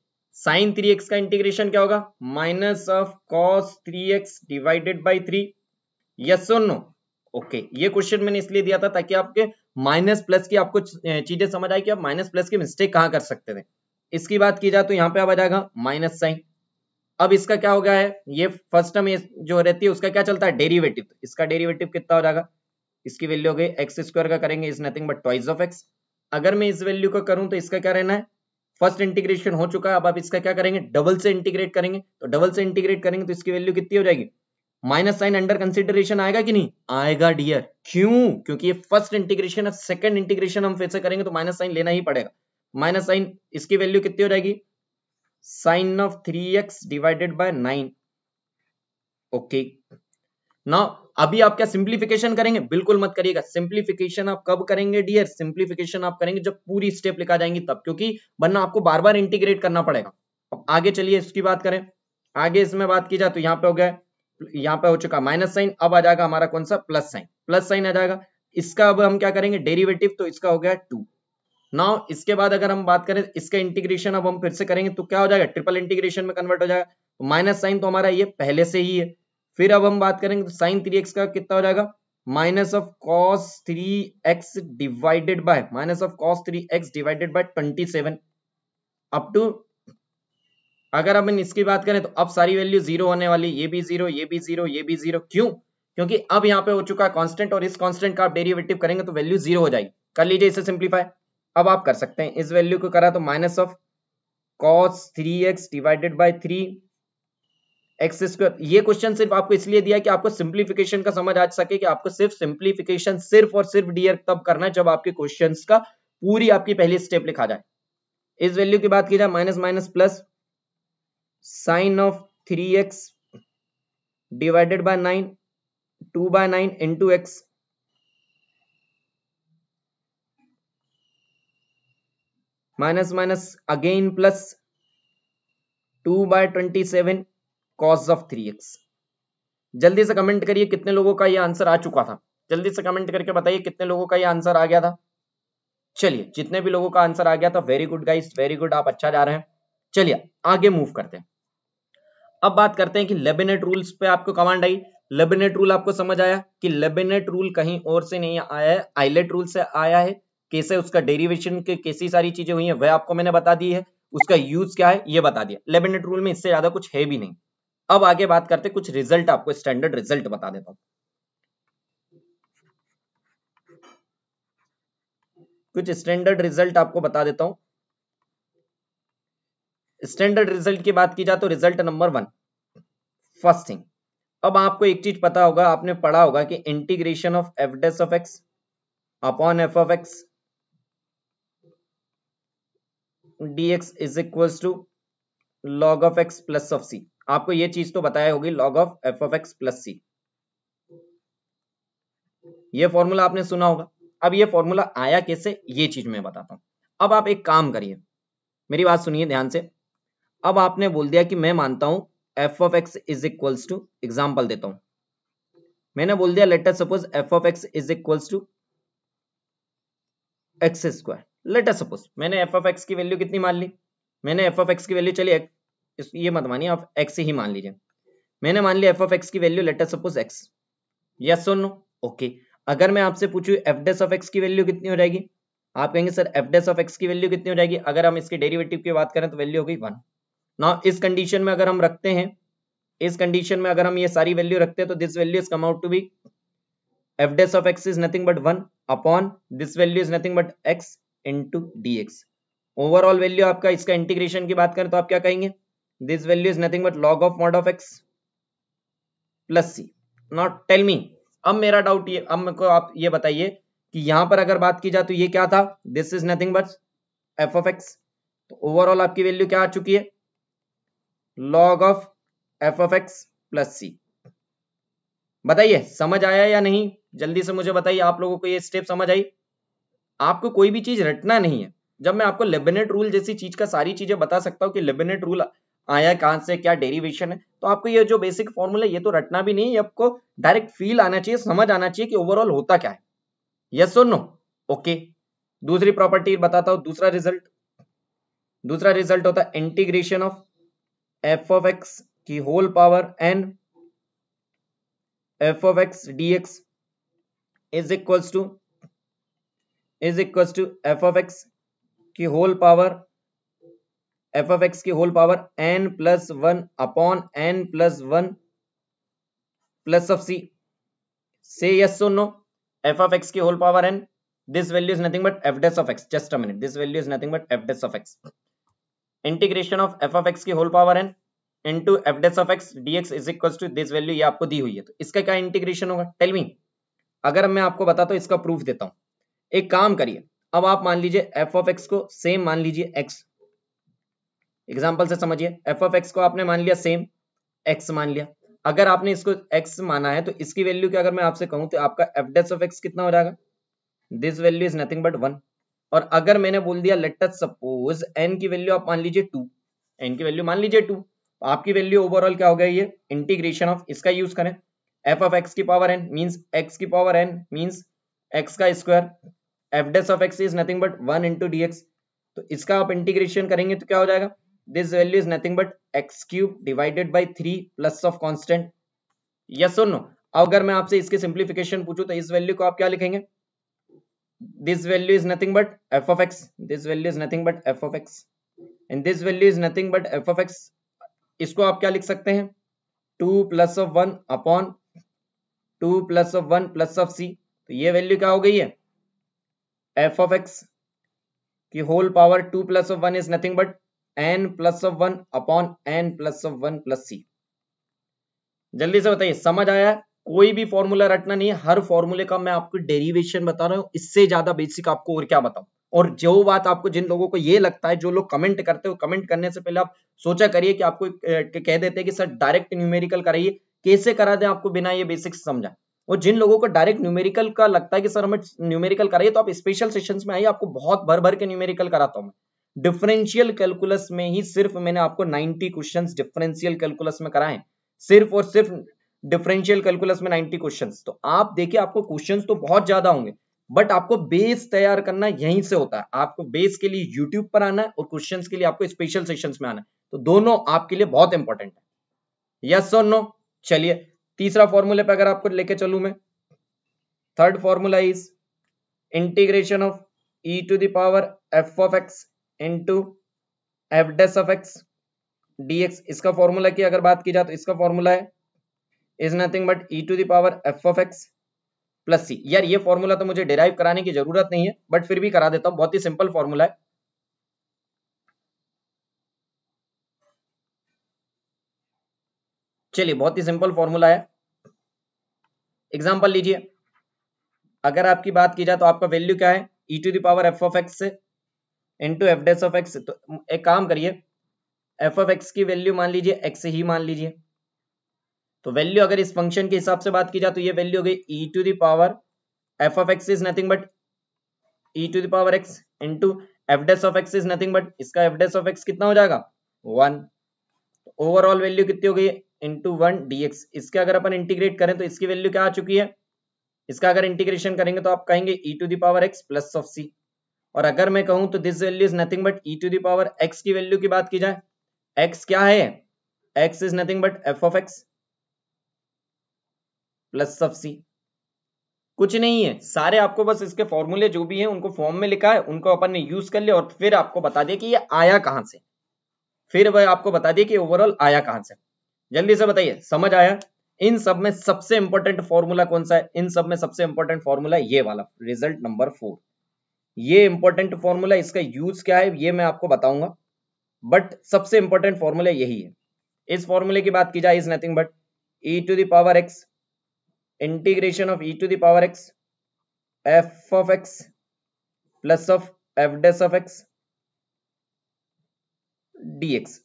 साइन थ्री एक्स का इंटीग्रेशन क्या होगा minus of cos three x divided by three yes और no okay ये क्वेश्चन मैंने इसलिए दिया था ताकि आपके माइनस प्लस की आपको चीजें समझ आए कि आप माइनस प्लस की मिस्टेक कहां कर सकते थे इसकी बात की जाए तो यहां पे अब आ जाएगा माइनस साइन अब इसका क्या हो गया है ये फर्स्ट टर्म जो रहती है उसका क्या चलता है डेरिवेटिव इसका डेरिवेटिव कितना हो जाएगा इसकी वैल्यू हो गई एक्स स्क्वायर का करेंगे is nothing but twice of x अगर मैं इस वैल्यू को करूं तो इसका क्या रहना है फर्स्ट इंटीग्रेशन हो चुका है अब आप इसका क्या करेंगे डबल से इंटीग्रेट करेंगे तो डबल से इंटीग्रेट करेंगे तो इसकी वैल्यू कितनी हो जाएगी माइनस साइन अंडर कंसिडरेशन आएगा कि नहीं आएगा डियर क्यों क्योंकि ये फर्स्ट इंटीग्रेशन है सेकंड इंटीग्रेशन हम फिर से करेंगे तो माइनस साइन लेना ही पड़ेगा माइनस साइन इसकी वैल्यू कितनी हो जाएगी sine of three x divided by nine okay now अभी आप क्या सिंप्लीफिकेशन करेंगे बिल्कुल मत करिएगा सिंप्लीफिकेशन आप कब करेंगे डियर सिंप्लीफिकेशन आप करेंगे जब पूरी स्टेप लिखा जाएंगी तब क्योंकि वरना आपको बार बार इंटीग्रेट करना पड़ेगा अब आगे चलिए इसकी बात करें आगे इसमें बात की जाए तो यहाँ पे हो गया यहाँ पे हो चुका माइनस साइन अब आ जाएगा हमारा कौन सा प्लस साइन प्लस साइन आ जाएगा इसका अब हम क्या करेंगे डेरिवेटिव तो इसका हो गया टू नाउ इसके बाद अगर हम बात करें इसका इंटीग्रेशन अब हम फिर से करेंगे तो क्या हो जाएगा ट्रिपल इंटीग्रेशन में कन्वर्ट हो जाएगा माइनस तो साइन तो हमारा ये पहले से ही है फिर अब हम बात करेंगे तो साइन थ्री एक्स का कितना हो जाएगा minus of cos three x divided by minus of cos three x divided by twenty seven up to अगर अब इसकी बात करें तो अब सारी वैल्यू जीरो होने वाली ये भी जीरो ये भी जीरो ये भी जीरो क्यों क्योंकि अब यहाँ पे हो चुका है कांस्टेंट और इस कांस्टेंट का आप डेरिवेटिव करेंगे तो वैल्यू जीरो हो जाएगी कर लीजिए इसे सिंप्लीफाई अब आप कर सकते हैं इस वैल्यू को करा तो minus of cos three x divided by three x square ये क्वेश्चन सिर्फ आपको इसलिए दिया कि आपको सिंप्लीफिकेशन का समझ आ सके कि आपको सिर्फ सिंप्लीफिकेशन सिर्फ और सिर्फ डीआर तब करना है जब आपके क्वेश्चन का पूरी आपकी पहली स्टेप लिखा जाए इस वैल्यू की बात की जाए minus minus plus sign of three x divided by nine to by nine in to x minus minus again plus two bye twenty seven cause of three x जल्दी से कमेंट करिए कितने लोगों का ये आंसर आ चुका था जल्दी से कमेंट करके बताइए कितने लोगों का ये आंसर आ गया था चलिए जितने भी लोगों का आंसर आ गया था very good guys very good आप अच्छा जा रहे हैं चलिए आगे मूव करते हैं अब बात करते हैं कि लेबिनेट रूल्स पे आपको कमांड आई लेबिनेट रूल आपको समझ आया कि लेबिनेट रूल कहीं और से नहीं आया है आईलेट रूल से आया है कैसे उसका डेरिवेशन के कैसी सारी चीजें हुई है वह आपको मैंने बता दी है उसका यूज क्या है ये बता दिया लेबिनेट रूल में इससे ज्यादा कुछ है भी नहीं अब आगे बात करते कुछ रिजल्ट आपको स्टैंडर्ड रिजल्ट बता देता हूं कुछ स्टैंडर्ड रिजल्ट आपको बता देता हूं स्टैंडर्ड रिजल्ट की बात की जाए तो result number one first thing अब आपको एक चीज पता होगा आपने पढ़ा होगा कि integration of f dash of x upon f of x dx is equal to log of x plus of c आपको ये चीज तो बताया होगी log of f of x plus c ये फॉर्मूला आपने सुना होगा अब ये फॉर्मूला आया कैसे ये चीज मैं बताता हूं अब आप एक काम करिए मेरी बात सुनिए ध्यान से अब आपने बोल दिया कि मैं मानता हूं f of x is equals to example देता हूं मैंने बोल दिया let us suppose f of x is equals to x square let us suppose मैंने एफ ऑफ एक्स की वैल्यू कितनी मान ली मैंने एफ ऑफ एक्स की वैल्यू चलिए ये मत मानिए आप एक्स ही मान लीजिए मैंने मान लिया एफ ऑफ एक्स की value letter suppose x yes और नो ओके अगर मैं आपसे पूछू एफ डेस ऑफ एक्स की वैल्यू कितनी हो जाएगी आप कहेंगे sir f dash of x की वैल्यू कितनी हो जाएगी अगर हम इसके डेरिवेटिव की बात करें तो वैल्यू होगी वन ना इस कंडीशन में अगर हम रखते हैं इस कंडीशन में अगर हम ये सारी वैल्यू रखते हैं तो this value is come out to be f dash of x is nothing but one upon this value is nothing but x into d x overall value आपका इसका इंटीग्रेशन की बात करें तो आप क्या कहेंगे this value is nothing but log of mod of x plus c not tell me अब मेरा डाउट ये अब मेरे को आप ये बताइए कि यहां पर अगर बात की जाए तो ये क्या था this is nothing but f of x तो ओवरऑल आपकी वैल्यू क्या आ चुकी है log of f of x plus c बताइए समझ आया या नहीं जल्दी से मुझे बताइए आप लोगों को ये स्टेप समझ आई आपको कोई भी चीज रटना नहीं है जब मैं आपको लेबिनेट रूल जैसी चीज का सारी चीजें बता सकता हूँ कि लेबिनेट रूल आया कहां से क्या डेरिवेशन है तो आपको ये जो बेसिक फॉर्मूला ये तो रटना भी नहीं है आपको डायरेक्ट फील आना चाहिए समझ आना चाहिए कि ओवरऑल होता क्या है यस और नो ओके दूसरी प्रॉपर्टी बताता हूं दूसरा रिजल्ट दूसरा रिजल्ट होता है integration of f of x की whole power n f of x d x is equals to is equals to f of x की whole power f f x की whole power n plus one upon n plus one plus of c से yes so no f of x की whole power n this value is nothing but f dash of x just at this value is nothing but f dash of x integration of f of x की whole power n into f dash of x d x is equal to this value ये आपको दी हुई है तो इसका क्या integration होगा tell me अगर मैं आपको बता तो इसका प्रूफ देता हूं एक काम करिए अब आप मान लीजिए एफ ऑफ एक्स को सेम मान लीजिए एक्स एग्जाम्पल से समझिए एफ ऑफ एक्स को आपने मान लिया सेम एक्स मान लिया अगर आपने इसको एक्स माना है तो इसकी वैल्यू क्या अगर मैं आपसे कहूं तो आपका एफ डेस ऑफ एक्स कितना हो जाएगा this value is nothing but one और अगर मैंने बोल दिया लेट सपोज एन की वैल्यू आप मान लीजिए टू एन की वैल्यू मान लीजिए टू तो आपकी वैल्यू ओवरऑल क्या हो गया ये इंटीग्रेशन ऑफ इसका यूज करें एफ ऑफ एक्स की पावर एन मीन्स एक्स की पावर एन मीन्स एक्स का square f dash of x is nothing but one into d x तो इसका आप इंटीग्रेशन करेंगे तो क्या हो जाएगा this value is nothing but x cube divided by three plus of constant yes और नो अगर मैं आपसे इसके सिंप्लीफिकेशन पूछू तो इस वैल्यू को आप क्या लिखेंगे this value is nothing but f of x this value is nothing but f of x and this value is nothing but f of x इसको आप क्या लिख सकते हैं two plus of one upon two plus of one plus of c तो ये value क्या हो गई है एफ ऑफ एक्स की whole power two plus of one is nothing but n plus one upon n plus one plus c जल्दी से बताइए समझ आया कोई भी फॉर्मूला रटना नहीं है हर फॉर्मूले का मैं आपको डेरिवेशन बता रहा हूँ इससे ज्यादा बेसिक आपको और क्या बताऊं और जो बात आपको जिन लोगों को ये लगता है जो लोग कमेंट करते हो कमेंट करने से पहले आप सोचा करिए कि आपको कह देते हैं कि सर डायरेक्ट न्यूमेरिकल कराइए कैसे करा दें आपको बिना ये बेसिक्स समझा और जिन लोगों को डायरेक्ट न्यूमेरिकल का लगता है कि सर हमें न्यूमेरिकल कराइए तो आप स्पेशल सेशन में आइए आपको बहुत भर भर के न्यूमेरिकल कराता हूं मैं डिफरेंशियल कैलकुलस में ही सिर्फ मैंने आपको 90 क्वेश्चंस डिफरेंशियल कैलकुलस में कराए सिर्फ और सिर्फ डिफरेंशियल कैलकुलस में 90 क्वेश्चंस तो आप देखिए आपको क्वेश्चंस तो बहुत ज्यादा होंगे बट आपको बेस तैयार करना यहीं से होता है आपको बेस के लिए यूट्यूब पर आना है और क्वेश्चन के लिए आपको स्पेशल सेशन में आना है तो दोनों आपके लिए बहुत इंपॉर्टेंट है यस और नो चलिए तीसरा फॉर्मूले पर अगर आपको लेके चलू मैं third formula is integration of e to the power f of x into f dash of x d x इसका फॉर्मूला की अगर बात की जाए तो इसका फॉर्मूला है is nothing but e to the power f of x plus c यार ये फॉर्मूला तो मुझे डिराइव कराने की जरूरत नहीं है बट फिर भी करा देता हूं बहुत ही सिंपल फॉर्मूला है चलिए बहुत ही सिंपल फॉर्मूला है एग्जाम्पल लीजिए अगर आपकी बात की जाए तो आपका वैल्यू क्या है e to the power f of x से into f dash of x तो एक काम करिए एफ ऑफ एक्स की वैल्यू मान लीजिए एक्स ही मान लीजिए तो वैल्यू अगर इस फंक्शन के हिसाब से बात की जाए तो ये वैल्यू हो गई e to the power f of x is nothing but e to the power x into f dash of x is nothing but इसका एफ डेस ऑफ एक्स कितना हो जाएगा वन ओवरऑल वैल्यू कितनी हो गई इंटू वन डी एक्स इसके अगर अपन integrate करें तो इसकी वैल्यू क्या आ चुकी है इसका अगर इंटीग्रेशन करेंगे तो आप कहेंगे e to the power x plus of c और अगर मैं कहूं तो this value is nothing but e to the power x की वैल्यू की बात की जाए एक्स क्या है x is nothing but f of x plus of c कुछ नहीं है सारे आपको बस इसके फॉर्मूले जो भी हैं उनको फॉर्म में लिखा है उनको अपन ने यूज कर लिया और फिर आपको बता दिया कि ये आया कहां से फिर वह आपको बता दिया कि ओवरऑल आया कहां से जल्दी से बताइए समझ आया इन सब में सबसे इंपॉर्टेंट फॉर्मूला कौन सा है इन सब में सबसे इंपॉर्टेंट फॉर्मूला ये वाला रिजल्ट नंबर फोर ये इंपॉर्टेंट फॉर्मूला इसका यूज क्या है ये मैं आपको बताऊंगा बट सबसे इंपॉर्टेंट फॉर्मूला यही है इस फॉर्मूले की बात की जाए is nothing but e to the power x integration of e to the power x f of x plus of f dash of x dx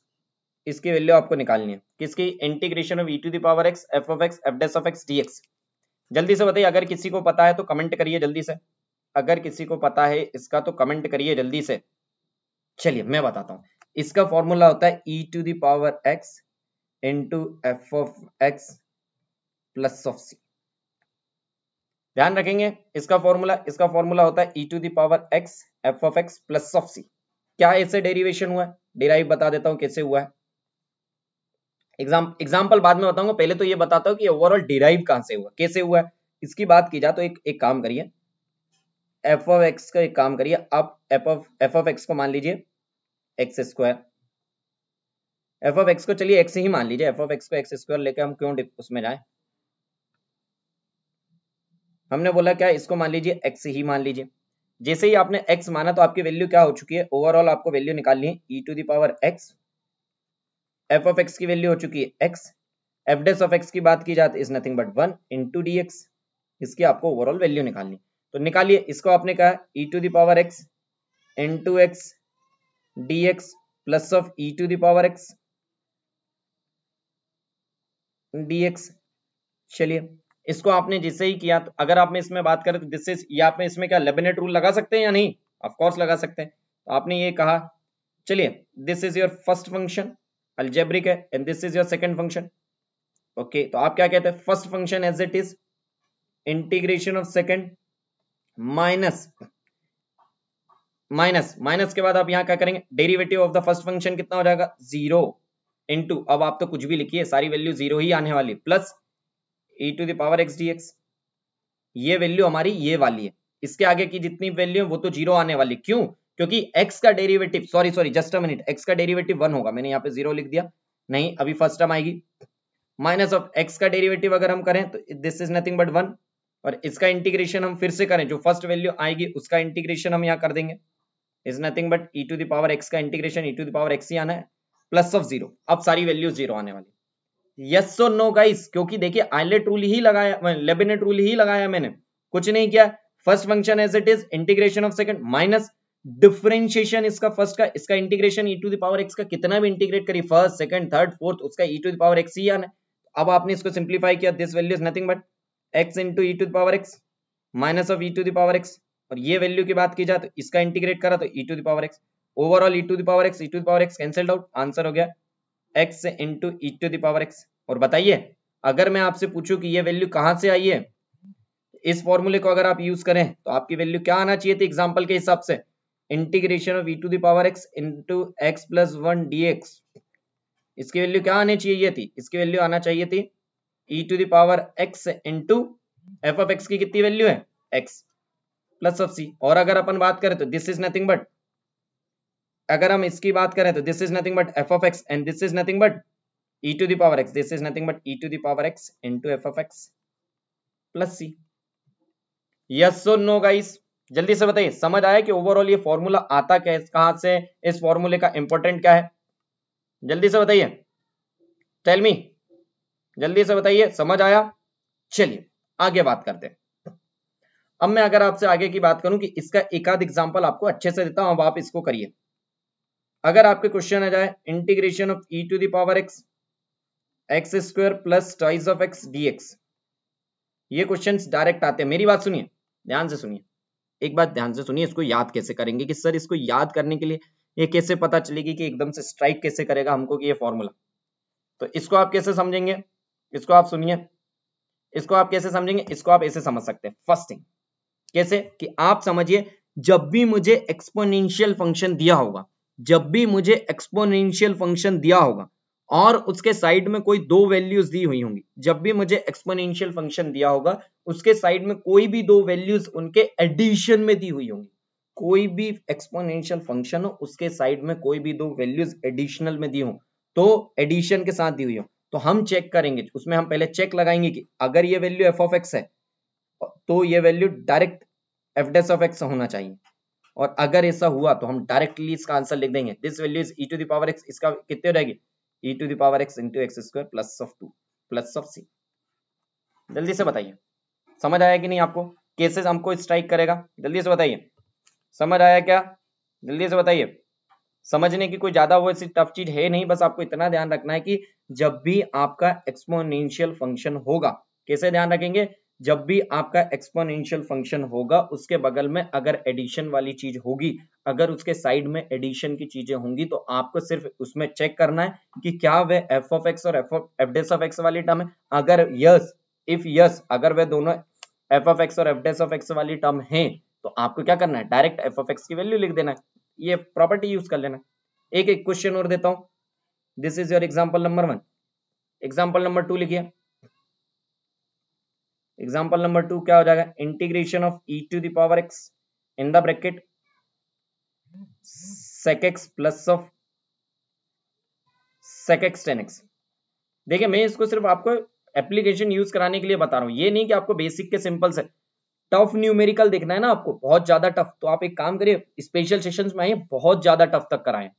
इसकी वैल्यू आपको निकालनी है किसकी integration of e to the power x f of x f dash of x dx जल्दी से बताइए अगर किसी को पता है तो कमेंट करिए जल्दी से अगर किसी को पता है इसका तो कमेंट करिए जल्दी से चलिए मैं बताता हूं इसका फॉर्मूला होता है e to the power x into f of x plus of c ध्यान रखेंगे इसका फॉर्मूला इसका फॉर्मूला होता है e to the power x f of x plus of c क्या इससे डेरिवेशन हुआ डिराइव बता देता हूं कैसे हुआ है एग्जाम्पल बाद में बताऊंगा पहले तो ये बताता हूं कि ओवरऑल डिराइव कहां से हुआ कैसे हुआ है इसकी बात की जाए तो एक एक काम करिए एफ ऑफ एक्स का एक काम करिए आप f of f of x को मान लीजिए x square f of x को चलिए एक्स ही मान लीजिए एफ ऑफ एक्स को एक्स स्क्वायर लेके हम क्यों उसमें जाए हमने बोला क्या इसको मान लीजिए एक्स ही मान लीजिए जैसे ही आपने एक्स माना तो आपकी वैल्यू क्या हो चुकी है ओवरऑल आपको वैल्यू निकालनी है e to the power x f of x की वैल्यू हो चुकी है x f dash of x की बात की जाती is nothing but one into d x इसकी आपको ओवरऑल वैल्यू निकालनी तो निकालिए इसको आपने कहा e to the power x into x d x plus of e to the power x d x चलिए इसको आपने जिससे ही किया तो अगर आपने इसमें बात करें तो दिस इज या आपने इसमें क्या लेबिनेट रूल लगा सकते हैं या नहीं ऑफकोर्स लगा सकते हैं तो आपने ये कहा चलिए this is your first function algebraic है and this is your second function okay तो आप क्या कहते हैं first function as it is integration of second minus minus minus के बाद आप यहां क्या करेंगे derivative of the first function कितना हो जाएगा जीरो इंटू अब आप तो कुछ भी लिखिए सारी वैल्यू जीरो ही आने वाली plus e to the power x d x ये वैल्यू हमारी ये वाली है इसके आगे की जितनी वैल्यू है वो तो जीरो आने वाली क्यों क्योंकि x का derivative sorry sorry just a minute x का डेरिवेटिव वन होगा मैंने यहाँ पे जीरो लिख दिया नहीं अभी फर्स्ट टर्म आएगी माइनस ऑफ x का डेरिवेटिव अगर हम करें तो this is nothing but one और इसका इंटीग्रेशन हम फिर से करें जो फर्स्ट वैल्यू आएगी उसका इंटीग्रेशन हम यहाँ कर देंगे is nothing but e to the power x का integration e to the power x ही आना है प्लस ऑफ जीरो अब सारी वैल्यू जीरो आने वाली यस और नो गाइस क्योंकि देखिए आइलेट रूल ही लगाया लेबिनेट रूल ही लगाया मैंने कुछ नहीं किया first function as it is integration of second minus differentiation इसका फर्स्ट का इसका integration e to the power x का कितना भी इंटीग्रेट करी फर्स्ट सेकंड थर्ड फोर्थ उसका ई टू दावर एक्स ही आना है अब आपने इसको सिंप्लीफाई किया this value is nothing but x into e to the power x minus of e to the power x और ये वैल्यू की बात की जाए तो इसका इंटीग्रेट करा तो e to the power x overall e to the power x e to the power x cancelled out answer हो गया x into e to the power x और बताइए अगर मैं आपसे पूछूं कि ये वैल्यू कहां से आई है इस फॉर्मूले को अगर आप यूज करें तो आपकी वैल्यू क्या आना चाहिए थी एग्जाम्पल के हिसाब से integration of e to the power x into x plus one d x इसकी वैल्यू क्या आनी चाहिए थी इसकी वैल्यू आना चाहिए थी e to the power x into f of x की कितनी वैल्यू है एक्स प्लस ऑफ सी और अगर अपन बात करें तो दिस इज नथिंग बट अगर हम इसकी बात करें तो this is nothing but f of x and this is nothing but e to the power x this is nothing but e to the power x into f of x plus c yes so no guys जल्दी से बताइए समझ आया कि overall ये formula आता क्या है कहां से इस फॉर्मूले का इंपॉर्टेंट क्या है जल्दी से बताइए टेल मी जल्दी से बताइए समझ आया चलिए आगे बात करते हैं अब मैं अगर आपसे आगे की बात करूं कि इसका एक आध एग्जाम्पल आपको अच्छे से देता हूं अब आप इसको करिए अगर आपके क्वेश्चन आ जाए integration of e to the power x x square plus twice of x x ये क्वेश्चन डायरेक्ट आते हैं मेरी बात सुनिए ध्यान से सुनिए एक बात ध्यान से सुनिए इसको याद कैसे करेंगे कि सर इसको याद करने के लिए ये कैसे पता चलेगी कि एकदम से स्ट्राइक कैसे करेगा हमको कि ये फॉर्मूला तो इसको आप कैसे समझेंगे इसको आप सुनिए इसको आप कैसे समझेंगे इसको आप ऐसे समझ सकते हैं फर्स्ट थिंग कैसे कि आप समझिए जब भी मुझे एक्सपोनेंशियल फंक्शन दिया होगा जब भी मुझे एक्सपोनेंशियल फंक्शन दिया होगा और उसके साइड में कोई दो वैल्यूज दी हुई होंगी जब भी मुझे एक्सपोनेंशियल फंक्शन दिया होगा उसके साइड में कोई भी दो वैल्यूज उनके एडिशन में दी हुई होंगी कोई भी एक्सपोनेंशियल फंक्शन हो उसके साइड में कोई भी दो वैल्यूज एडिशनल में दी हो तो एडिशन के साथ दी हुई हो तो हम चेक करेंगे उसमें हम पहले चेक लगाएंगे कि अगर ये वैल्यू एफ ऑफ एक्स है तो ये value direct f dash of x होना चाहिए और अगर ऐसा हुआ तो हम डायरेक्टली इसका आंसर लिख देंगे this value is e to the power x इसका कितने रहेगी e to the power x into x square plus of two plus of c जल्दी से बताइए समझ आया कि नहीं आपको केसेस हमको स्ट्राइक करेगा जल्दी से बताइए समझ आया क्या जल्दी से बताइए समझने की कोई ज्यादा वो ऐसी टफ चीज है नहीं बस आपको इतना ध्यान रखना है कि जब भी आपका एक्सपोनेंशियल फंक्शन होगा कैसे ध्यान रखेंगे जब भी आपका एक्सपोनेंशियल फंक्शन होगा उसके बगल में अगर एडिशन वाली चीज होगी अगर उसके साइड में एडिशन की चीजें होंगी तो आपको सिर्फ उसमें चेक करना है कि क्या वे एफ ऑफ एक्स और एफ एफ ऑफ एक्स वाली टर्म है अगर यस इफ यस अगर वे दोनों एफ ऑफ एक्स और एफ डेस ऑफ एक्स वाली टर्म है तो आपको क्या करना है डायरेक्ट एफ ऑफ एक्स की वैल्यू लिख देना है ये प्रॉपर्टी यूज कर लेना है एक एक क्वेश्चन और देता हूँ this is your example number one example number two लिखिए एग्जाम्पल नंबर टू क्या हो जाएगा integration of e to the power x in the bracket plus of देखिए मैं इसको सिर्फ आपको एप्लीकेशन यूज कराने के लिए बता रहा हूं ये नहीं कि आपको बेसिक के सिंपल से टफ न्यूमेरिकल देखना है ना आपको बहुत ज्यादा टफ तो आप एक काम करिए स्पेशल सेशंस में आइए बहुत ज्यादा टफ तक कराएं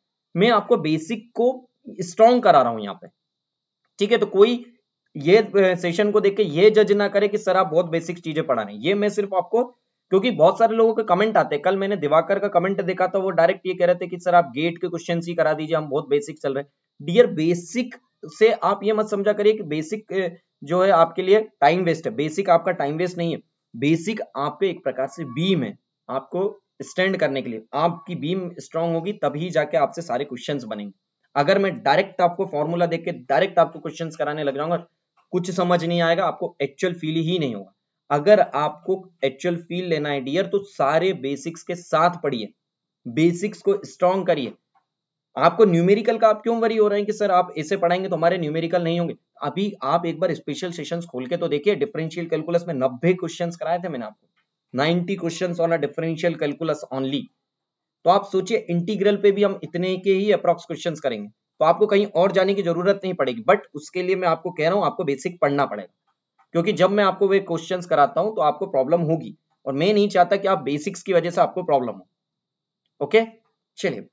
मैं आपको बेसिक को स्ट्रॉन्ग करा रहा हूं यहाँ पे ठीक है तो कोई ये सेशन को देख के ये जज ना करे कि सर आप बहुत बेसिक चीजें पढ़ा रहे हैं ये मैं सिर्फ आपको क्योंकि बहुत सारे लोगों के कमेंट आते हैं कल मैंने दिवाकर का कमेंट देखा था वो डायरेक्ट ये कह रहे थे कि सर आप गेट के क्वेश्चन ही करा दीजिए हम बहुत बेसिक चल रहे हैं डियर बेसिक से आप ये मत समझा करिए कि बेसिक जो है आपके लिए टाइम वेस्ट है बेसिक आपका टाइम वेस्ट नहीं है बेसिक आपके एक प्रकार से बीम है आपको स्टैंड करने के लिए आपकी बीम स्ट्रांग होगी तभी जाके आपसे सारे क्वेश्चंस बनेंगे अगर मैं डायरेक्ट आपको फॉर्मूला देख के डायरेक्ट आपको क्वेश्चन कराने लग जाऊंगा कुछ समझ नहीं आएगा आपको एक्चुअल फील ही नहीं होगा अगर आपको एक्चुअल फील लेना है डियर तो सारे बेसिक्स के साथ पढ़िए बेसिक्स को स्ट्रॉन्ग करिए आपको न्यूमेरिकल का आप क्यों वरी हो रहे हैं कि सर आप ऐसे पढ़ाएंगे तो हमारे न्यूमेरिकल नहीं होंगे अभी आप एक बार स्पेशल सेशंस खोल के तो देखिए डिफरेंशियल कैलकुलस में नब्बे क्वेश्चंस कराए थे मैंने आपको 90 questions on a differential calculus only तो आप सोचिए इंटीग्रल पे भी हम इतने के ही अप्रोक्स क्वेश्चन करेंगे तो आपको कहीं और जाने की जरूरत नहीं पड़ेगी बट उसके लिए मैं आपको कह रहा हूँ आपको बेसिक पढ़ना पड़ेगा क्योंकि जब मैं आपको वे क्वेश्चंस कराता हूं तो आपको प्रॉब्लम होगी और मैं नहीं चाहता कि आप बेसिक्स की वजह से आपको प्रॉब्लम हो ओके चलिए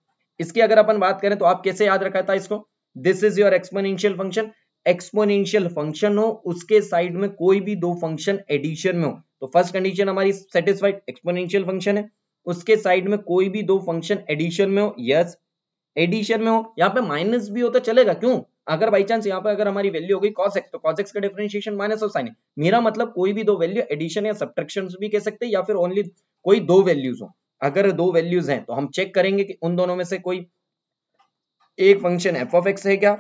इसकी अगर अपन बात करें तो आप कैसे याद रखा था इसको this is your exponential function exponential function हो उसके साइड में कोई भी दो फंक्शन एडिशन में हो तो फर्स्ट कंडीशन हमारी सेटिस्फाइड एक्सपोनेंशियल फंक्शन है उसके साइड में कोई भी दो फंक्शन एडिशन में हो यस एडिशन में हो यहाँ पे माइनस भी होता तो चलेगा क्यों अगर बाई चांस यहाँ पे अगर हमारी वैल्यू हो गई कॉस एक्स तो कॉस एक्स का डिफरेंशिएशन माइनस ऑफ साइन मेरा मतलब कोई भी दो वैल्यू एडिशन या सब्ट्रैक्शन भी कह सकते हैं या फिर ओनली कोई दो वैल्यूज हो अगर दो वैल्यूज हैं तो हम चेक करेंगे कि उन दोनों में से कोई एक फंक्शन एफ ऑफ एक्स है क्या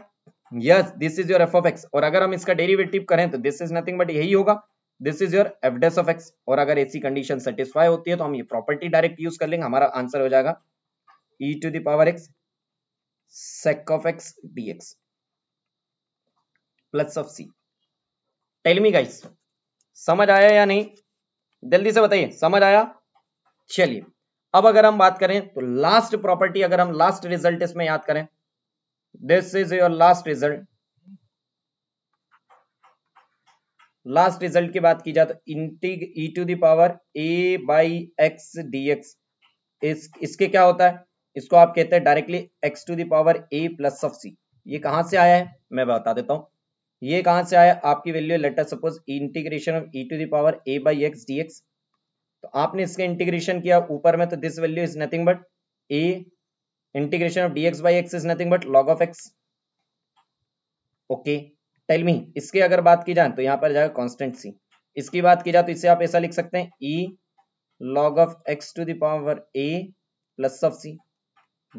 yes this is your f of x और अगर हम इसका डेरिवेटिव करें तो दिस इज नथिंग बट यही होगा this is your f dash of x और अगर ऐसी कंडीशन सेटिस्फाई होती है तो हम ये प्रॉपर्टी डायरेक्ट यूज कर लेंगे हमारा आंसर हो जाएगा e to the power x sec of x dx plus of c tell guys समझ आया या नहीं जल्दी से बताइए समझ आया चलिए अब अगर हम बात करें तो लास्ट प्रॉपर्टी अगर हम लास्ट रिजल्ट इसमें याद करें this is your last result last result की बात की जाए तो इंटीग e to the power a by x d x इसके क्या होता है इसको आप कहते हैं directly x to the power a plus of c ये कहां से आया है मैं बता देता हूं ये कहां से आया आपकी value letter suppose integration of e to the power a by x d x तो आपने इसके इंटीग्रेशन किया ऊपर में तो this value is nothing but a integration of d x by x is nothing but log of x okay tell me इसकी अगर बात की जाए तो यहाँ पर जाएगा कॉन्स्टेंट सी इसकी बात की जाए तो इसे आप ऐसा लिख सकते हैं e log of x to the power a plus of c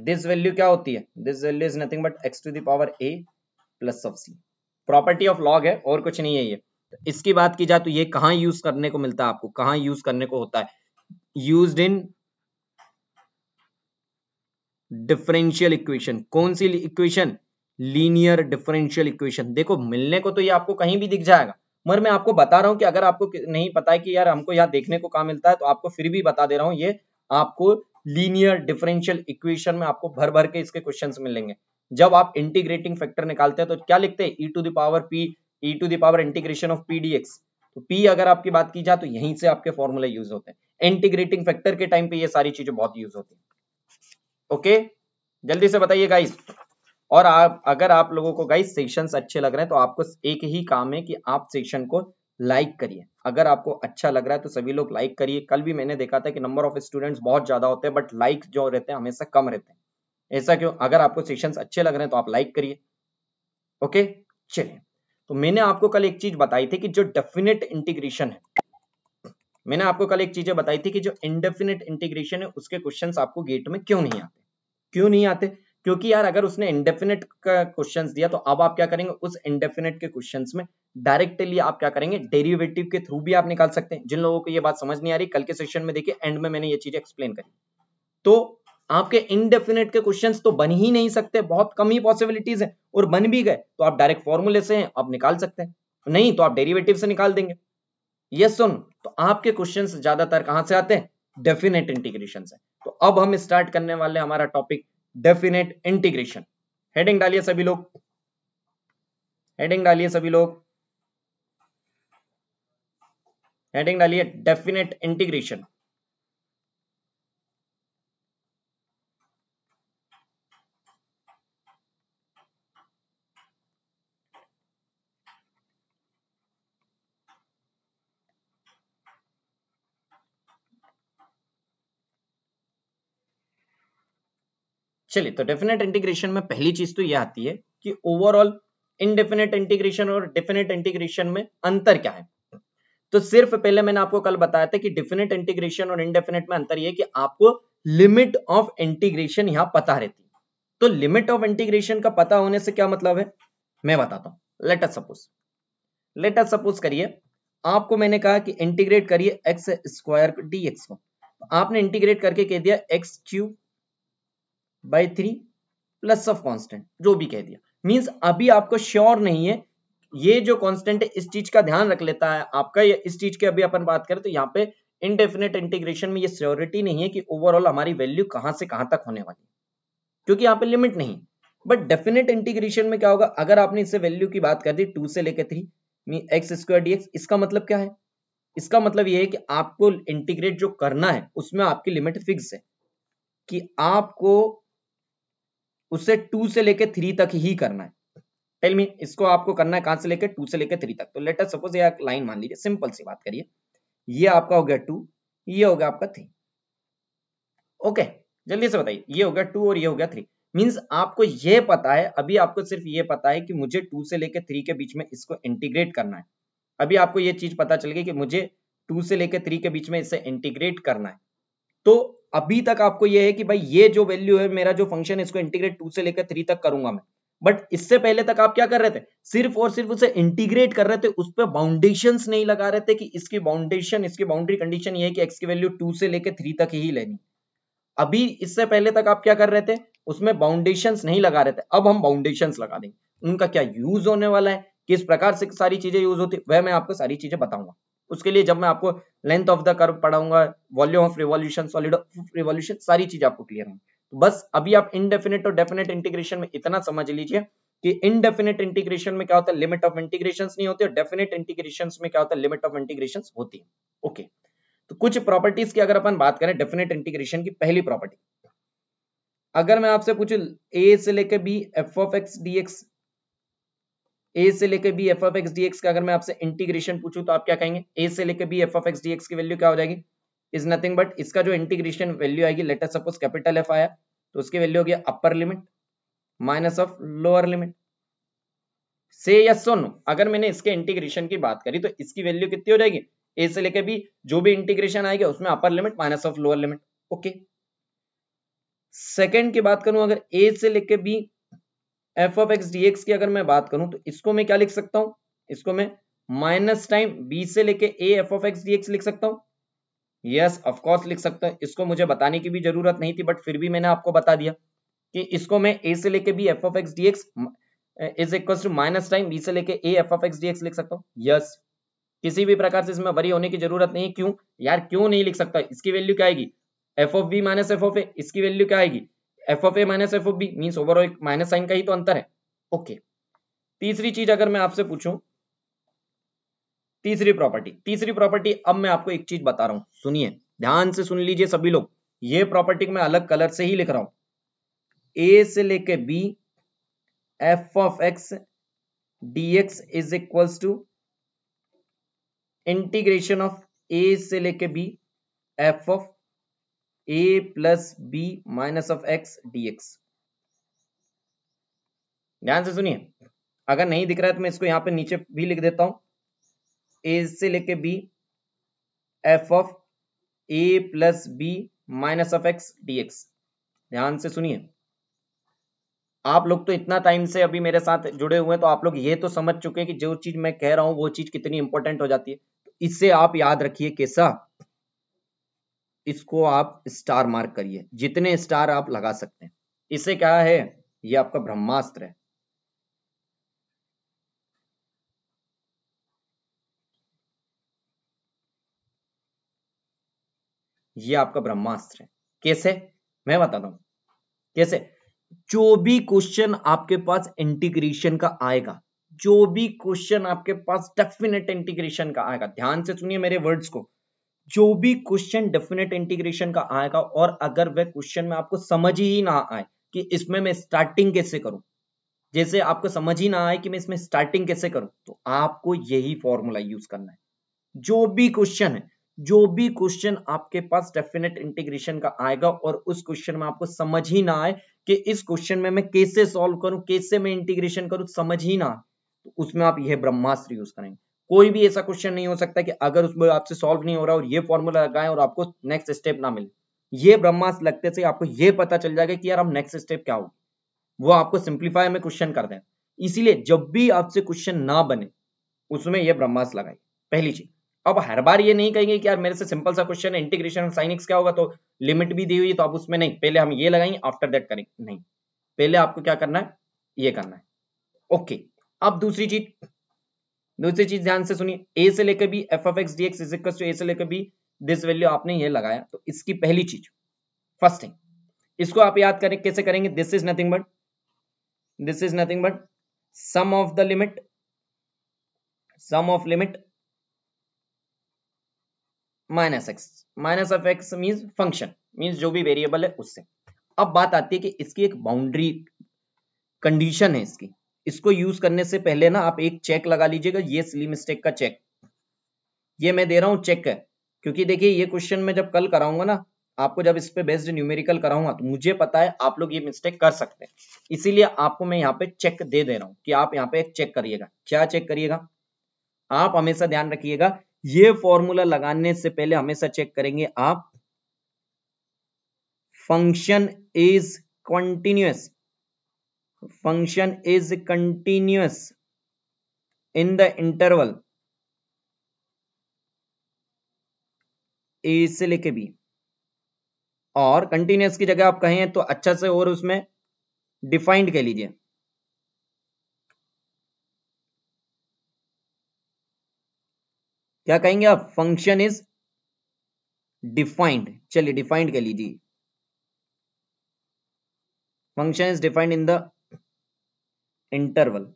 this value क्या होती है this value is nothing but x to the power a plus of c property of log है और कुछ नहीं है ये इसकी बात की जाए तो ये कहाँ यूज करने को मिलता है आपको कहाँ यूज करने को होता है यूज इन डिफरेंशियल इक्वेशन कौन सी इक्वेशन लीनियर डिफरेंशियल इक्वेशन देखो मिलने को तो ये आपको कहीं भी दिख जाएगा मगर मैं आपको बता रहा हूँ कि अगर आपको नहीं पता है कि यार हमको यहाँ देखने को कहा मिलता है तो आपको फिर भी बता दे रहा हूँ ये आपको लीनियर डिफरेंशियल इक्वेशन में आपको भर भर के इसके क्वेश्चन मिलेंगे जब आप इंटीग्रेटिंग फैक्टर निकालते हैं तो क्या लिखते हैं e to the power p e to the power integration of p तो पी अगर आपकी बात की जाए तो यहीं से आपके फॉर्मूले यूज होते हैं इंटीग्रेटिंग फैक्टर के टाइम पे ये सारी चीजें बहुत यूज होती है ओके जल्दी से बताइए गाइस और आप अगर आप लोगों को गाइस सेशन अच्छे लग रहे हैं तो आपको एक ही काम है कि आप सेक्शन को लाइक करिए अगर आपको अच्छा लग रहा है तो सभी लोग लाइक करिए कल भी मैंने देखा था कि नंबर ऑफ स्टूडेंट्स बहुत ज्यादा होते हैं बट लाइक जो रहते हैं हमेशा कम रहते हैं ऐसा क्यों अगर आपको सेशन अच्छे लग रहे हैं तो आप लाइक करिए ओके चलिए तो मैंने आपको कल एक चीज बताई थी कि जो डेफिनेट इंटीग्रेशन है मैंने आपको कल एक चीजें बताई थी कि जो इनडेफिनेट इंटीग्रेशन है उसके क्वेश्चंस आपको गेट में क्यों नहीं आते क्यों नहीं आते क्योंकि यार अगर उसने इंडेफिनेट का क्वेश्चन दिया तो अब आप क्या करेंगे उस इंडेफिनेट के क्वेश्चन में डायरेक्टली आप क्या करेंगे डेरिवेटिव के थ्रू भी आप निकाल सकते हैं जिन लोगों को ये बात समझ नहीं आ रही कल के सेशन में देखिए एंड में मैंने ये चीज एक्सप्लेन करी तो आपके इनडेफिनेट के क्वेश्चन तो बन ही नहीं सकते बहुत कम ही पॉसिबिलिटीज है और बन भी गए तो आप डायरेक्ट फॉर्मूले से आप निकाल सकते हैं नहीं तो आप डेरिवेटिव से निकाल देंगे ये सुन तो आपके क्वेश्चन ज्यादातर कहां से आते हैं डेफिनेट इंटीग्रेशन से तो अब हम स्टार्ट करने वाले हमारा टॉपिक डेफिनेट इंटीग्रेशन हेडिंग डालिए सभी लोग हेडिंग डालिए सभी लोग हेडिंग डालिए डेफिनेट इंटीग्रेशन चलिए तो डेफिनेट इंटीग्रेशन में पहली चीज तो यह आती है कि ओवरऑल इनडेफिनेट इंटीग्रेशन और डेफिनेट इंटीग्रेशन में अंतर क्या है तो सिर्फ पहले मैंने आपको कल बताया था कि डिफिनेट इंटीग्रेशन और इनडेफिनेट में अंतर यह कि आपको लिमिट ऑफ इंटीग्रेशन यहाँ पता रहती है तो लिमिट ऑफ इंटीग्रेशन का पता होने से क्या मतलब है मैं बताता हूं लेटर सपोज लेटर सपोज करिए आपको मैंने कहा कि इंटीग्रेट करिए एक्स स्क्वायर डी एक्स को आपने इंटीग्रेट करके कह दिया x cube by three plus of constant जो भी कह दिया मींस अभी आपको श्योर नहीं है ये जो कांस्टेंट है इस चीज का ध्यान रख लेता है आपका ये इस चीज के अभी अपन बात करें तो यहाँ पे इनडेफिनेट इंटीग्रेशन में ये श्योरिटी नहीं है कि ओवरऑल हमारी वैल्यू कहां से कहां तक होने वाली क्योंकि यहाँ पे लिमिट नहीं बट डेफिनेट इंटीग्रेशन में क्या होगा अगर आपने इससे वैल्यू की बात कर दी टू से लेकर थ्री एक्स स्क्वायर डीएक्स इसका मतलब क्या है इसका मतलब ये है कि आपको इंटीग्रेट जो करना है उसमें आपकी लिमिट फिक्स है कि आपको उससे टू से लेके थ्री तक ही करना है टेल मी इसको आपको करना है कहां से लेके टू से लेके थ्री तक तो लेटर सपोज ये लाइन मान लीजिए सिंपल सी बात करिए ये आपका हो गया टू ये हो गया आपका थ्री ओके जल्दी से बताइए ये हो गया टू और ये हो गया थ्री मीन्स आपको ये पता है अभी आपको सिर्फ ये पता है कि मुझे टू से लेके थ्री के बीच में इसको इंटीग्रेट करना है अभी आपको ये चीज पता चल गई कि मुझे टू से लेके थ्री के बीच में इसे इंटीग्रेट करना है तो अभी तक आपको ये है कि भाई ये जो वैल्यू है मेरा जो फंक्शन इसको इंटीग्रेट टू से लेकर थ्री तक करूंगा मैं बट इससे पहले तक आप क्या कर रहे थे सिर्फ और सिर्फ उसे इंटीग्रेट कर रहे थे उस पर बाउंडेशन नहीं लगा रहे थे कि इसकी बाउंडेशन इसकी बाउंड्री कंडीशन ये है कि एक्स की वैल्यू टू से लेकर थ्री तक ही लेनी अभी इससे पहले तक आप क्या कर रहे थे उसमें बाउंडेशन नहीं लगा रहे थे अब हम बाउंडेशन लगा देंगे उनका क्या यूज होने वाला है किस प्रकार से सारी चीजें यूज होती वह मैं आपको सारी चीजें बताऊंगा उसके लिए जब मैं आपको लेंथ ऑफ द कर्व पढ़ाऊंगा volume of revolution solid of revolution सारी चीज आपको क्लियर होंगी तो बस अभी आप इनडेफिनेट और डेफिनेट इंटीग्रेशन में इतना समझ लीजिए कि इनडेफिनेट इंटीग्रेशन में क्या होता है लिमिट ऑफ इंटीग्रेशन नहीं होती और डेफिनेट इंटीग्रेशन में क्या होता है लिमिट ऑफ इंटीग्रेशन होती है ओके तो कुछ प्रॉपर्टीज की अगर अपन बात करें डेफिनेट इंटीग्रेशन की पहली प्रॉपर्टी अगर मैं आपसे पूछू ए से लेकर b f of x d x a से लेकर b f of x dx का अगर मैं आपसे इंटीग्रेशन पूछूं तो आप क्या कहेंगे ए से लेकर b f of x dx की वैल्यू क्या हो जाएगी इज नथिंग बट इसका जो इंटीग्रेशन वैल्यू आएगी लेटर सपोज कैपिटल एफ आया तो उसकी वैल्यू होगी upper limit minus of lower limit से या सो नो अगर मैंने इसके इंटीग्रेशन की बात करी तो इसकी वैल्यू कितनी हो जाएगी ए से लेकर बी जो भी इंटीग्रेशन आएगा उसमें upper limit minus of lower limit okay second की बात करूं अगर ए से लेकर b f of x dx की अगर मैं बात करूं तो इसको मैं क्या लिख सकता हूं इसको मैं माइनस टाइम बी से लेके a f of x dx लिख सकता हूं यस ऑफ कोर्स लिख सकता हूं इसको मुझे बताने की भी जरूरत नहीं थी बट फिर भी मैंने आपको बता दिया कि इसको मैं ए से लेके b f of x d x is equal to minus time b से लेके a f of x dx लिख सकता हूं यस किसी भी प्रकार से इसमें बरी होने की जरूरत नहीं क्यों यार क्यों नहीं लिख सकता इसकी वैल्यू क्या आएगी f of b minus f of a इसकी वैल्यू क्या आएगी f of a minus f of b mean overall minus sign का ही तो अंतर है ओके okay. तीसरी चीज अगर मैं आपसे पूछूं तीसरी प्रॉपर्टी तीसरी प्रॉपर्टी अब मैं आपको एक चीज बता रहा हूं सुनिए ध्यान से सुन लीजिए सभी लोग ये प्रॉपर्टी मैं अलग कलर से ही लिख रहा हूं ए से लेके b f of x d x is equals to integration of a से लेके b f of a plus b minus of x dx ध्यान से सुनिए अगर नहीं दिख रहा है तो मैं इसको यहां पे नीचे भी लिख देता हूं ए से लेके b f of a plus b minus of x dx ध्यान से सुनिए आप लोग तो इतना टाइम से अभी मेरे साथ जुड़े हुए हैं तो आप लोग ये तो समझ चुके हैं कि जो चीज मैं कह रहा हूं वो चीज कितनी इंपॉर्टेंट हो जाती है तो इससे आप याद रखिए कैसा इसको आप स्टार मार्क करिए जितने स्टार आप लगा सकते हैं इसे क्या है ये आपका ब्रह्मास्त्र है ये आपका ब्रह्मास्त्र है कैसे मैं बताता हूं कैसे जो भी क्वेश्चन आपके पास इंटीग्रेशन का आएगा जो भी क्वेश्चन आपके पास डेफिनेट इंटीग्रेशन का आएगा ध्यान से सुनिए मेरे वर्ड्स को जो भी क्वेश्चन डेफिनेट इंटीग्रेशन का आएगा और अगर वह क्वेश्चन में आपको समझ ही ना आए कि इसमें मैं स्टार्टिंग कैसे करूं जैसे आपको समझ ही ना आए कि मैं इसमें स्टार्टिंग कैसे करूं तो आपको यही फॉर्मूला यूज करना है जो भी क्वेश्चन है जो भी क्वेश्चन आपके पास डेफिनेट इंटीग्रेशन का आएगा और उस क्वेश्चन में आपको समझ ही ना आए कि इस क्वेश्चन में मैं कैसे सॉल्व करूं कैसे मैं इंटीग्रेशन करूं समझ ही ना तो उसमें आप यह ब्रह्मास्त्र यूज करेंगे कोई भी ऐसा क्वेश्चन नहीं हो सकता कि अगर उसमें आपसे सॉल्व नहीं हो रहा और ये फॉर्मूला लगाए और आपको नेक्स्ट स्टेप ना मिले ये ब्रह्मा लगते से आपको ये पता चल जाएगा कि यार हम नेक्स्ट स्टेप क्या होगी वो आपको सिंप्लीफाई में क्वेश्चन कर दें इसीलिए जब भी आपसे क्वेश्चन ना बने उसमें यह ब्रह्मास लगाए पहली चीज अब हर बार ये नहीं कहेंगे कि यार मेरे से सिंपल सा क्वेश्चन है इंटीग्रेशन साइनिक्स क्या होगा तो लिमिट भी दी हुई तो आप उसमें नहीं पहले हम ये लगाएंगे आफ्टर दैट करेंगे नहीं पहले आपको क्या करना है ये करना है ओके अब दूसरी चीज दूसरी चीज ध्यान से सुनिए ए से लेकर b f f x d x is equal to a से लेकर भी दिस वैल्यू आपने ये लगाया तो इसकी पहली चीज फर्स्ट थिंग इसको आप याद करें कैसे करेंगे this is nothing but this is nothing but sum of the limit sum of limit minus x minus of x means function means जो भी वेरिएबल है उससे अब बात आती है कि इसकी एक बाउंड्री कंडीशन है इसकी इसको यूज करने से पहले ना आप एक चेक लगा लीजिएगा ये स्लीम स्टेक का चेक ये मैं दे रहा हूँ चेक क्योंकि देखिए ये क्वेश्चन मैं जब कल कराऊंगा ना आपको जब इस पे बेस्ड न्यूमेरिकल कराऊंगा तो मुझे पता है आप लोग ये मिस्टेक कर सकते हैं इसीलिए आपको मैं यहाँ पे चेक दे दे रहा हूँ कि आप यहाँ पे चेक करिएगा क्या चेक करिएगा आप हमेशा ध्यान रखिएगा ये फॉर्मूला लगाने से पहले हमेशा चेक करेंगे आप function is continuous function is continuous in the interval a से लेके बी और कंटिन्यूस की जगह आप कहें तो अच्छा से और उसमें डिफाइंड कह लीजिए क्या कहेंगे आप फंक्शन इज डिफाइंड चलिए डिफाइंड कह लीजिए function is defined in the interval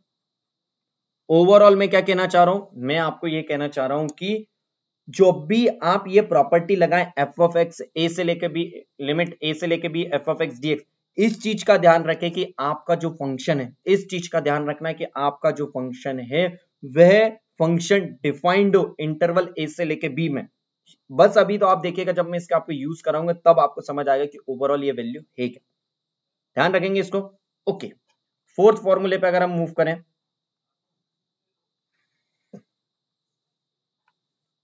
overall मैं क्या कहना चाह रहा हूं मैं आपको यह कहना चाह रहा हूं कि जो भी आप ये प्रॉपर्टी लगाएं एफ ऑफ एक्स ए से लेकर भी लिमिट ए से लेके b f of x x इस चीज का ध्यान रखें कि आपका जो फंक्शन है इस चीज का ध्यान रखना है कि आपका जो फंक्शन है वह फंक्शन डिफाइंड हो इंटरवल ए से लेके बी में बस अभी तो आप देखिएगा जब मैं इसका आपको यूज कराऊंगा तब आपको समझ आएगा कि ओवरऑल ये वैल्यू है क्या ध्यान रखेंगे इसको ओके okay. फोर्थ फॉर्मूले पे अगर हम मूव करें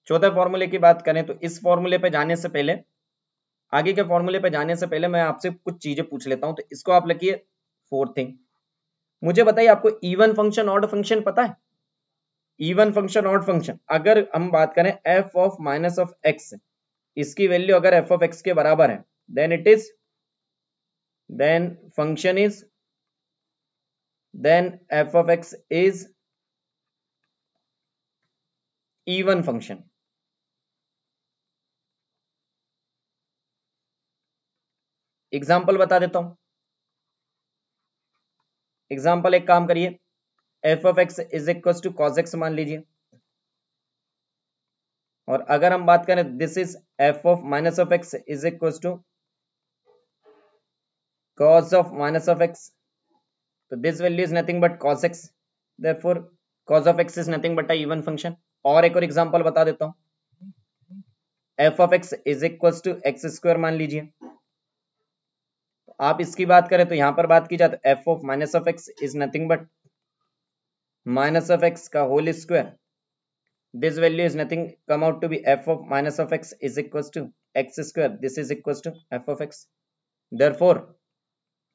चौथे फॉर्मूले की बात करें तो इस फॉर्मूले पे जाने से पहले आगे के फॉर्मूले पे जाने से पहले मैं आपसे कुछ चीजें पूछ लेता हूं तो इसको आप लिखिए फोर्थ थिंग मुझे बताइए आपको इवन फंक्शन ऑड फंक्शन पता है इवन फंक्शन ऑड फंक्शन अगर हम बात करें f of minus of x इसकी वैल्यू अगर एफ ऑफ एक्स के बराबर है then it is then function is then f of x is even function example बता देता हूं एग्जाम्पल एक काम करिए f of x is equal to cos x मान लीजिए और अगर हम बात करें this is f of minus of x is equal to cos of minus of x So this value is nothing but cos x. Therefore, cos of x is nothing but a even function. और एक और example बता देता हूँ f of x is equals to x square मान लीजिए आप इसकी बात करें तो यहां पर बात की जाए तो f of minus of x is nothing but minus of x का whole square this value is nothing come out to be f of minus of x is equal to x square this is equal to f of x for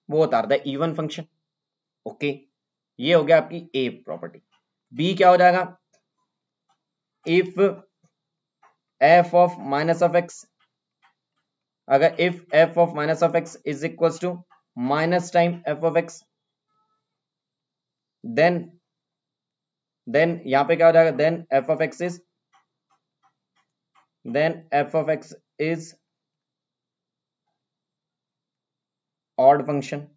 वो होता है even function okay ये हो गया आपकी a property B क्या हो जाएगा if f of minus of x अगर if f of minus of x is equal to minus time f of x then then यहां पे क्या हो जाएगा then f of x is then f of x is odd function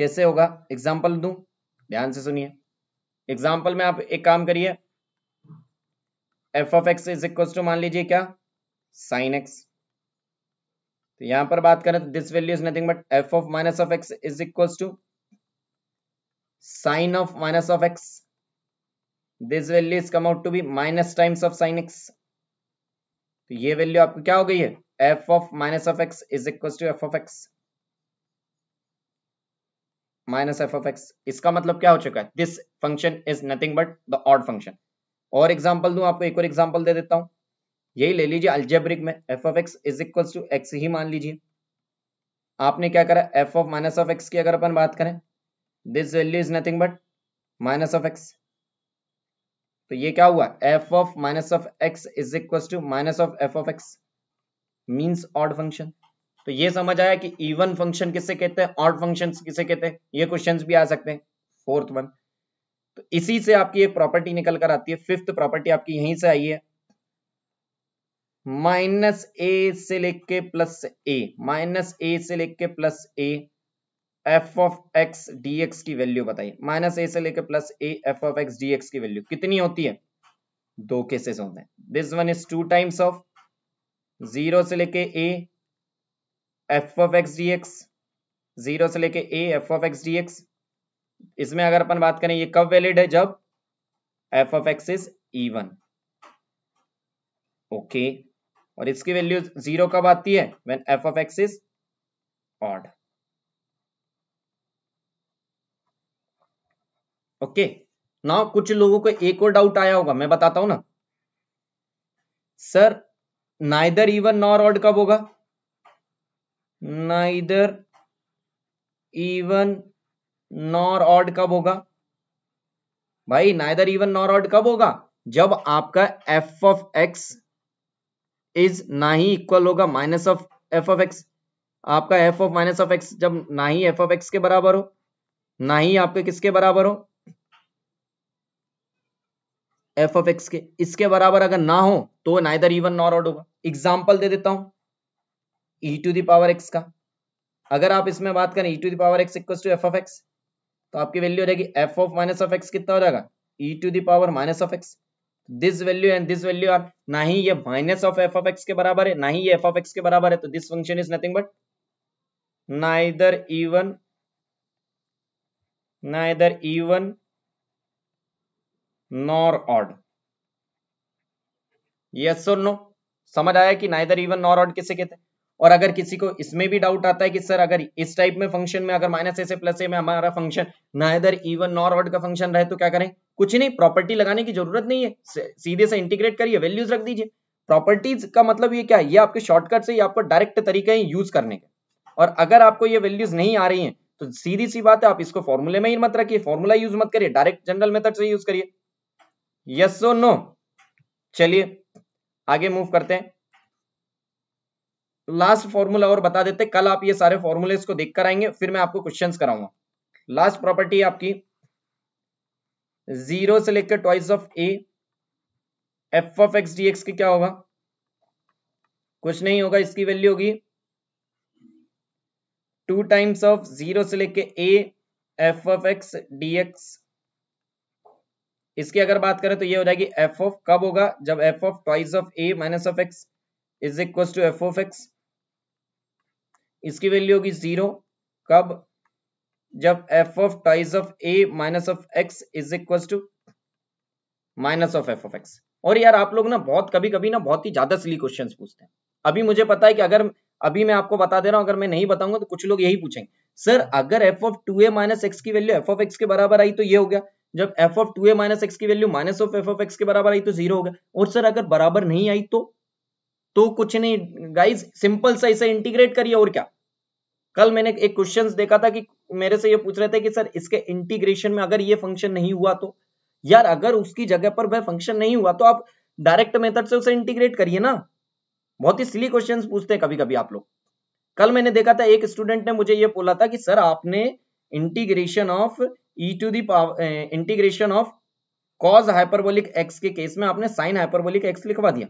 कैसे होगा example दू ध्यान से सुनिए एग्जाम्पल में आप एक काम करिए f of x is equal to मान लीजिए क्या साइन एक्स तो यहां पर बात करें तो this value is nothing but f of minus of x is equal to sine of minus of x this value is come out to be minus times of sine x तो ये वैल्यू आपको क्या हो गई है f of minus of x is equal to f of x minus f of x इसका मतलब क्या हो चुका है this function is nothing but the odd function और एग्जाम्पल दू आपको एक और एग्जाम्पल दे देता हूं यही ले लीजिए अल्जेब्रिक में f of x is equal to x ही मान लीजिए आपने क्या करा f of minus of x की अगर अपन बात करें this value is nothing but minus of x तो ये क्या हुआ f of minus of x is equal to minus of f of x means odd function तो ये समझ आया कि इवन फंक्शन किससे कहते हैं ऑड फंक्शन किसे कहते हैं ये क्वेश्चन भी आ सकते हैं फोर्थ वन तो इसी से आपकी एक प्रॉपर्टी निकल कर आती है फिफ्थ प्रॉपर्टी आपकी यहीं से आई है माइनस ए से लेके प्लस ए माइनस ए से लेके plus a f of x dx की वैल्यू बताइए माइनस ए से लेके plus a f of x dx की वैल्यू कितनी होती है दो केसेस होते हैं this one is two times of zero से लेके a f of x d x zero से लेके a f of x d x इसमें अगर अपन बात करें ये कब वैलिड है जब f of x is even okay और इसकी वैल्यू जीरो कब आती है when f of x is odd okay ना कुछ लोगों को एक और डाउट आया होगा मैं बताता हूं ना sir neither even nor odd कब होगा नाइदर इवन नॉर ऑड कब होगा भाई नाइदर इवन नॉर ऑड कब होगा जब आपका एफ ऑफ एक्स इज ना ही इक्वल होगा minus of f of x आपका f of minus of x जब ना ही एफ ऑफ एक्स के बराबर हो ना ही आपके किसके बराबर हो एफ ऑफ एक्स के इसके बराबर अगर ना हो तो नाइदर इवन नॉर ऑड होगा एग्जाम्पल दे देता हूं ई टू दावर एक्स का अगर आप इसमें बात करें e to the power x equal to f of x तो आपकी वैल्यू हो जाएगी f of minus of x कितना हो जाएगा e to the power minus of x this value and this value are ना ही ये minus of f of x के बराबर है ना ही ये एफ ऑफ एक्स के बराबर है तो this function is nothing but neither even neither even nor odd yes और नो समझ आया कि नाइदर इवन नॉर ऑड किसे कहते हैं और अगर किसी को इसमें भी डाउट आता है कि सर अगर इस टाइप में फंक्शन में अगर माइनस ए से प्लस ए में हमारा function neither even nor odd का फंक्शन रहे तो क्या करें कुछ नहीं प्रॉपर्टी लगाने की जरूरत नहीं है सीधे से इंटीग्रेट करिए वैल्यूज रख दीजिए प्रॉपर्टीज का मतलब ये क्या है ये आपके शॉर्टकट से आपको डायरेक्ट तरीके हैं यूज करने के और अगर आपको ये वैल्यूज नहीं आ रही है तो सीधी सी बात है आप इसको फॉर्मूले में ही मत रखिए फॉर्मूला यूज मत करिए डायरेक्ट जनरल मेथड से यूज करिए यस सो नो चलिए आगे मूव करते हैं लास्ट फॉर्मूला और बता देते कल आप ये सारे फॉर्मूले को देख कर आएंगे फिर मैं आपको क्वेश्चंस कराऊंगा लास्ट प्रॉपर्टी आपकी जीरो से लेकर twice of a f of x d x की क्या होगा कुछ नहीं होगा इसकी वैल्यू होगी टू टाइम्स ऑफ जीरो से लेके a f of x d x इसकी अगर बात करें तो ये हो जाएगी एफ ऑफ कब होगा जब f of twice of a minus of x is equal to f of x इसकी वैल्यू होगी जीरो कब जब f of twice of a minus of x is equal to minus of f of x और यार आप लोग ना बहुत कभी कभी ना बहुत ही ज्यादा सिली क्वेश्चन पूछते हैं अभी मुझे पता है कि अगर अभी मैं आपको बता दे रहा हूं अगर मैं नहीं बताऊंगा तो कुछ लोग यही पूछेंगे सर अगर f of two a minus x की वैल्यू एफ ऑफ एक्स के बराबर आई तो ये हो गया जब f of two a minus x की value minus of f of x के बराबर आई तो जीरो होगा और सर अगर बराबर नहीं आई तो तो कुछ नहीं गाइज सिंपल सा इसे इंटीग्रेट करिए और क्या कल मैंने एक क्वेश्चन देखा था कि मेरे से ये पूछ रहे थे कि सर इसके इंटीग्रेशन में अगर ये फंक्शन नहीं हुआ तो यार अगर उसकी जगह पर वह फंक्शन नहीं हुआ तो आप डायरेक्ट मेथड से उसे इंटीग्रेट करिए ना बहुत ही सिली क्वेश्चन पूछते हैं कभी कभी आप लोग कल मैंने देखा था एक स्टूडेंट ने मुझे ये बोला था कि सर आपने इंटीग्रेशन ऑफ ई टू दी integration of cos hyperbolic x के केस में आपने साइन हाइपरबोलिक एक्स लिखवा दिया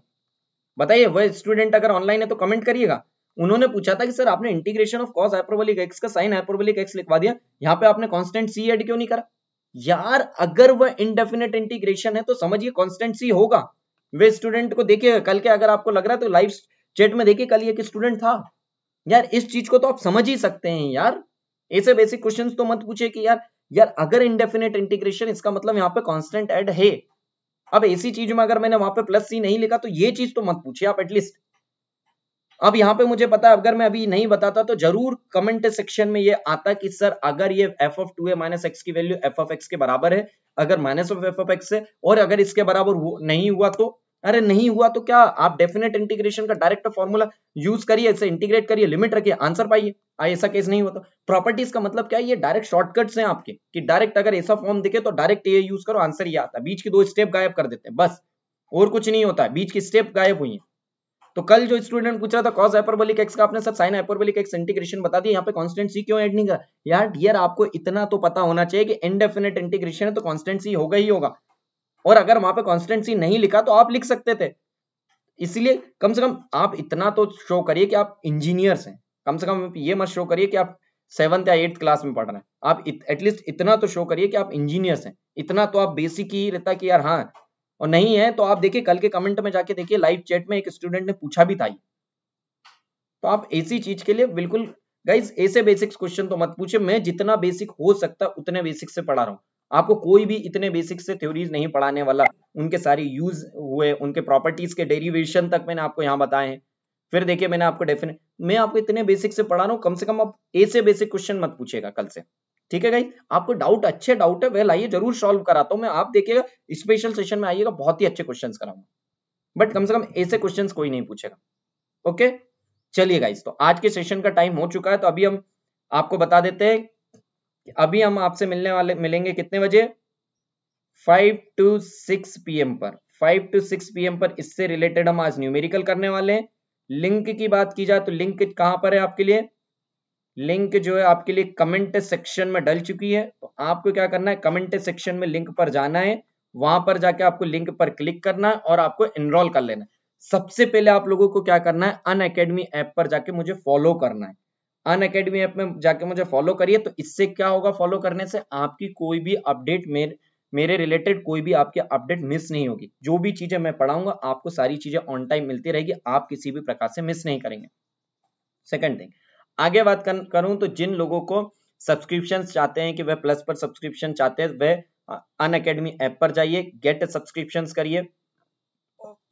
बताइए वह स्टूडेंट अगर ऑनलाइन है तो कमेंट करिएगा उन्होंने पूछा था कि सर आपने integration of cos hyperbolic x का साइन हाइपरबोलिक एक्स लिखवा दिया यहाँ पे आपने कॉन्स्टेंट सी एड क्यों नहीं करा यार अगर वह इनडेफिनेट इंटीग्रेशन है तो समझिए कॉन्स्टेंट सी होगा वे स्टूडेंट को देखिए कल के अगर आपको लग रहा है तो लाइव चैट में देखिए कल ये कि स्टूडेंट था यार इस चीज को तो आप समझ ही सकते हैं यार ऐसे बेसिक क्वेश्चंस तो मत पूछिए कि यार यार अगर इनडेफिनेट इंटीग्रेशन इसका मतलब यहाँ पे कांस्टेंट ऐड है अब ऐसी चीज में अगर मैंने वहां पे प्लस सी नहीं लिखा तो ये चीज तो मत पूछिए आप एटलीस्ट अब यहाँ पे मुझे पता है अगर मैं अभी नहीं बताता तो जरूर कमेंट सेक्शन में ये आता कि सर अगर ये f of two a minus x की वैल्यू एफ ऑफ एक्स के बराबर है अगर minus of f of x है और अगर इसके बराबर नहीं हुआ तो अरे नहीं हुआ तो क्या आप डेफिनेट इंटीग्रेशन का डायरेक्ट फॉर्मूला यूज करिए इसे इंटीग्रेट करिए लिमिट रखिए आंसर पाइए हाँ, ऐसा केस नहीं हुआ तो प्रॉपर्टीज का मतलब क्या ये डायरेक्ट शॉर्टकट्स हैं आपके कि डायरेक्ट अगर ऐसा फॉर्म दिखे तो डायरेक्ट ये यूज करो आंसर ये आता है बीच की दो स्टेप गायब कर देते हैं बस और कुछ नहीं होता है बीच की स्टेप गायब हुई है तो कल जो स्टूडेंट पूछ रहा था कॉज हाइपरबोलिक एक्स का आपने sir sine hyperbolic x integration बता दिया यहाँ पे कॉन्स्टेंट सी क्यों ऐड नहीं करा यार डियर आपको इतना तो पता होना चाहिए कि इनडेफिनेट इंटीग्रेशन है तो कॉन्स्टेंट सी होगा ही होगा और अगर वहां पे कॉन्स्टेंसी नहीं लिखा तो आप लिख सकते थे इसलिए कम से कम आप इतना तो शो करिए कि आप इंजीनियर्स हैं कम से कम ये मत शो करिए कि आप सेवंथ या एट्थ क्लास में पढ़ रहे हैं आप एटलीस्ट इत, इतना तो शो करिए कि आप इंजीनियर्स हैं इतना तो आप बेसिक ही रहता कि यार हाँ और नहीं है तो आप देखिए कल के कमेंट में जाके देखिए लाइव चैट में एक स्टूडेंट ने पूछा भी था तो आप ऐसी चीज के लिए बिल्कुल गाइज ऐसे बेसिक्स क्वेश्चन तो मत पूछे मैं जितना बेसिक हो सकता उतने बेसिक से पढ़ा रहा हूँ आपको कोई भी इतने बेसिक से थ्योरीज नहीं पढ़ाने वाला उनके सारे यूज हुए उनके प्रॉपर्टीज के डेरिवेशन तक मैंने आपको यहाँ बताए हैं फिर देखिए मैंने आपको डेफिनेट मैं आपको इतने बेसिक से पढ़ा रहा हूँ कम से कम आप ऐसे बेसिक क्वेश्चन मत पूछेगा कल से ठीक है भाई आपको डाउट अच्छे डाउट है वह लाइए जरूर सॉल्व कराता हूँ मैं आप देखिएगा स्पेशल सेशन में आइएगा बहुत ही अच्छे क्वेश्चन कराऊंगा बट कम से कम ऐसे क्वेश्चन कोई नहीं पूछेगा ओके चलिए गाइज तो आज के सेशन का टाइम हो चुका है तो अभी हम आपको बता देते हैं अभी हम आपसे मिलने वाले मिलेंगे कितने बजे 5 टू 6 पीएम पर 5 टू 6 पीएम पर इससे रिलेटेड हम आज न्यूमेरिकल करने वाले हैं लिंक की बात की जाए तो लिंक कहां पर है आपके लिए लिंक जो है आपके लिए कमेंट सेक्शन में डल चुकी है तो आपको क्या करना है कमेंट सेक्शन में लिंक पर जाना है वहां पर जाके आपको लिंक पर क्लिक करना है और आपको इनरोल कर लेना है सबसे पहले आप लोगों को क्या करना है अन अकेडमी ऐप पर जाके मुझे फॉलो करना है अन अकेडमी ऐप में जाके मुझे फॉलो करिए तो इससे क्या होगा फॉलो करने से आपकी कोई भी अपडेट मेरे मेरे रिलेटेड कोई भी आपके अपडेट मिस नहीं होगी जो भी चीजें मैं पढ़ाऊंगा आपको सारी चीजें ऑन टाइम मिलती रहेगी आप किसी भी प्रकार से मिस नहीं करेंगे सेकंड थिंग आगे बात कर, करूं तो जिन लोगों को सब्सक्रिप्शन चाहते हैं कि वह प्लस पर सब्सक्रिप्शन चाहते हैं वह अन अकेडमी ऐप पर जाइए गेट सब्सक्रिप्शन करिए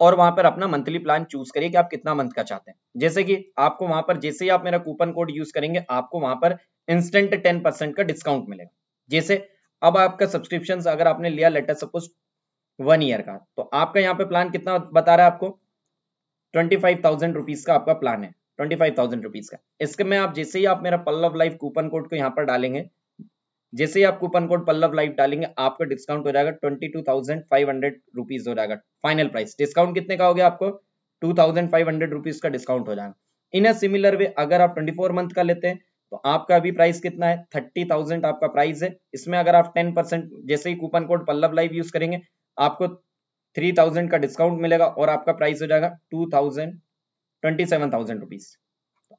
और वहां पर अपना मंथली प्लान चूज करिए कि आप कितना मंथ का चाहते हैं जैसे कि आपको वहां पर जैसे ही आप मेरा कूपन कोड यूज करेंगे आपको वहां पर इंस्टेंट टेन परसेंट का डिस्काउंट मिलेगा जैसे अब आपका सब्सक्रिप्शन अगर आपने लिया लेटर सपोज वन ईयर का तो आपका यहाँ पे प्लान कितना बता रहा है आपको ट्वेंटी फाइव का आपका प्लान है ट्वेंटी फाइव का इसके में आप जैसे ही आप मेरा पल लाइफ कूपन कोड को यहाँ पर डालेंगे जैसे ही आप कूपन कोड पल्लव लाइव डालेंगे आपका डिस्काउंट हो जाएगा twenty two thousand five hundred rupees हो जाएगा फाइनल प्राइस डिस्काउंट कितने का हो गया आपको two thousand five hundred rupees का डिस्काउंट हो जाएगा इन अ सिमिलर वे अगर आप ट्वेंटी फोर मंथ का लेते हैं तो आपका अभी प्राइस कितना है थर्टी थाउजेंड आपका प्राइस है इसमें अगर आप टेन परसेंट जैसे ही coupon code Pallav live use करेंगे आपको थ्री थाउजेंड का डिस्काउंट मिलेगा और आपका प्राइस हो जाएगा two thousand twenty seven thousand rupees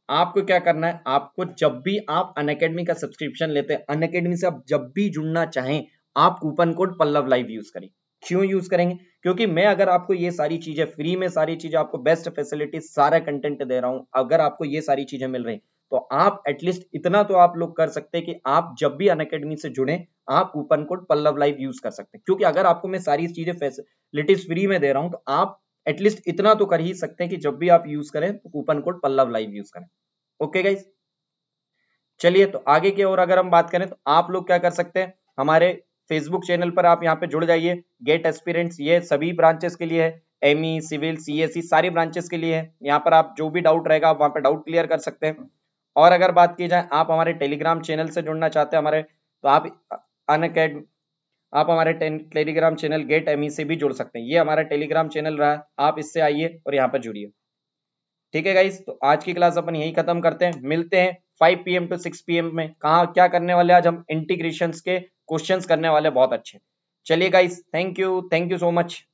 आपको क्या करना है आपको जब भी आप अनकेडमी का सब्सक्रिप्शन लेते हैं अनकेडमी से आप जब भी जुड़ना चाहें आप coupon code Pallav live use करें क्यों यूज करेंगे क्योंकि मैं अगर आपको ये सारी चीजें फ्री में सारी चीजें आपको बेस्ट फैसिलिटी सारा कंटेंट दे रहा हूं अगर आपको ये सारी चीजें मिल रही तो आप एटलीस्ट इतना तो आप लोग कर सकते हैं कि आप जब भी अनकेडमी से जुड़े आप coupon code Pallav live use कर सकते हैं क्योंकि अगर आपको मैं सारी चीजें फैसिलिटीज फ्री में दे रहा हूं तो आप एटलीस्ट इतना तो कर ही सकते हैं कि जब भी आप यूज करें तो coupon code Pallav live use करें ओके गाइज चलिए तो आगे की और अगर हम बात करें तो आप लोग क्या कर सकते हैं हमारे फेसबुक चैनल पर आप यहाँ पे जुड़ जाइए गेट एस्पिरेंट्स ये सभी ब्रांचेस के लिए है एम सिविल सी सारी ब्रांचेस के लिए है यहाँ पर आप जो भी डाउट रहेगा आप वहाँ पे डाउट क्लियर कर सकते हैं और अगर बात की जाए आप हमारे टेलीग्राम चैनल से जुड़ना चाहते हैं हमारे तो आप अन आप हमारे टेलीग्राम चैनल गेट एम से भी जुड़ सकते हैं ये हमारा टेलीग्राम चैनल रहा है आप इससे आइए और यहाँ पर जुड़िए ठीक है गाइज तो आज की क्लास अपन यही खत्म करते हैं मिलते हैं 5 एम टू सिक्स पी में कहा क्या करने वाले आज हम इंटीग्रेशन के क्वेश्चंस करने वाले बहुत अच्छे चलिए guys thank you thank you so much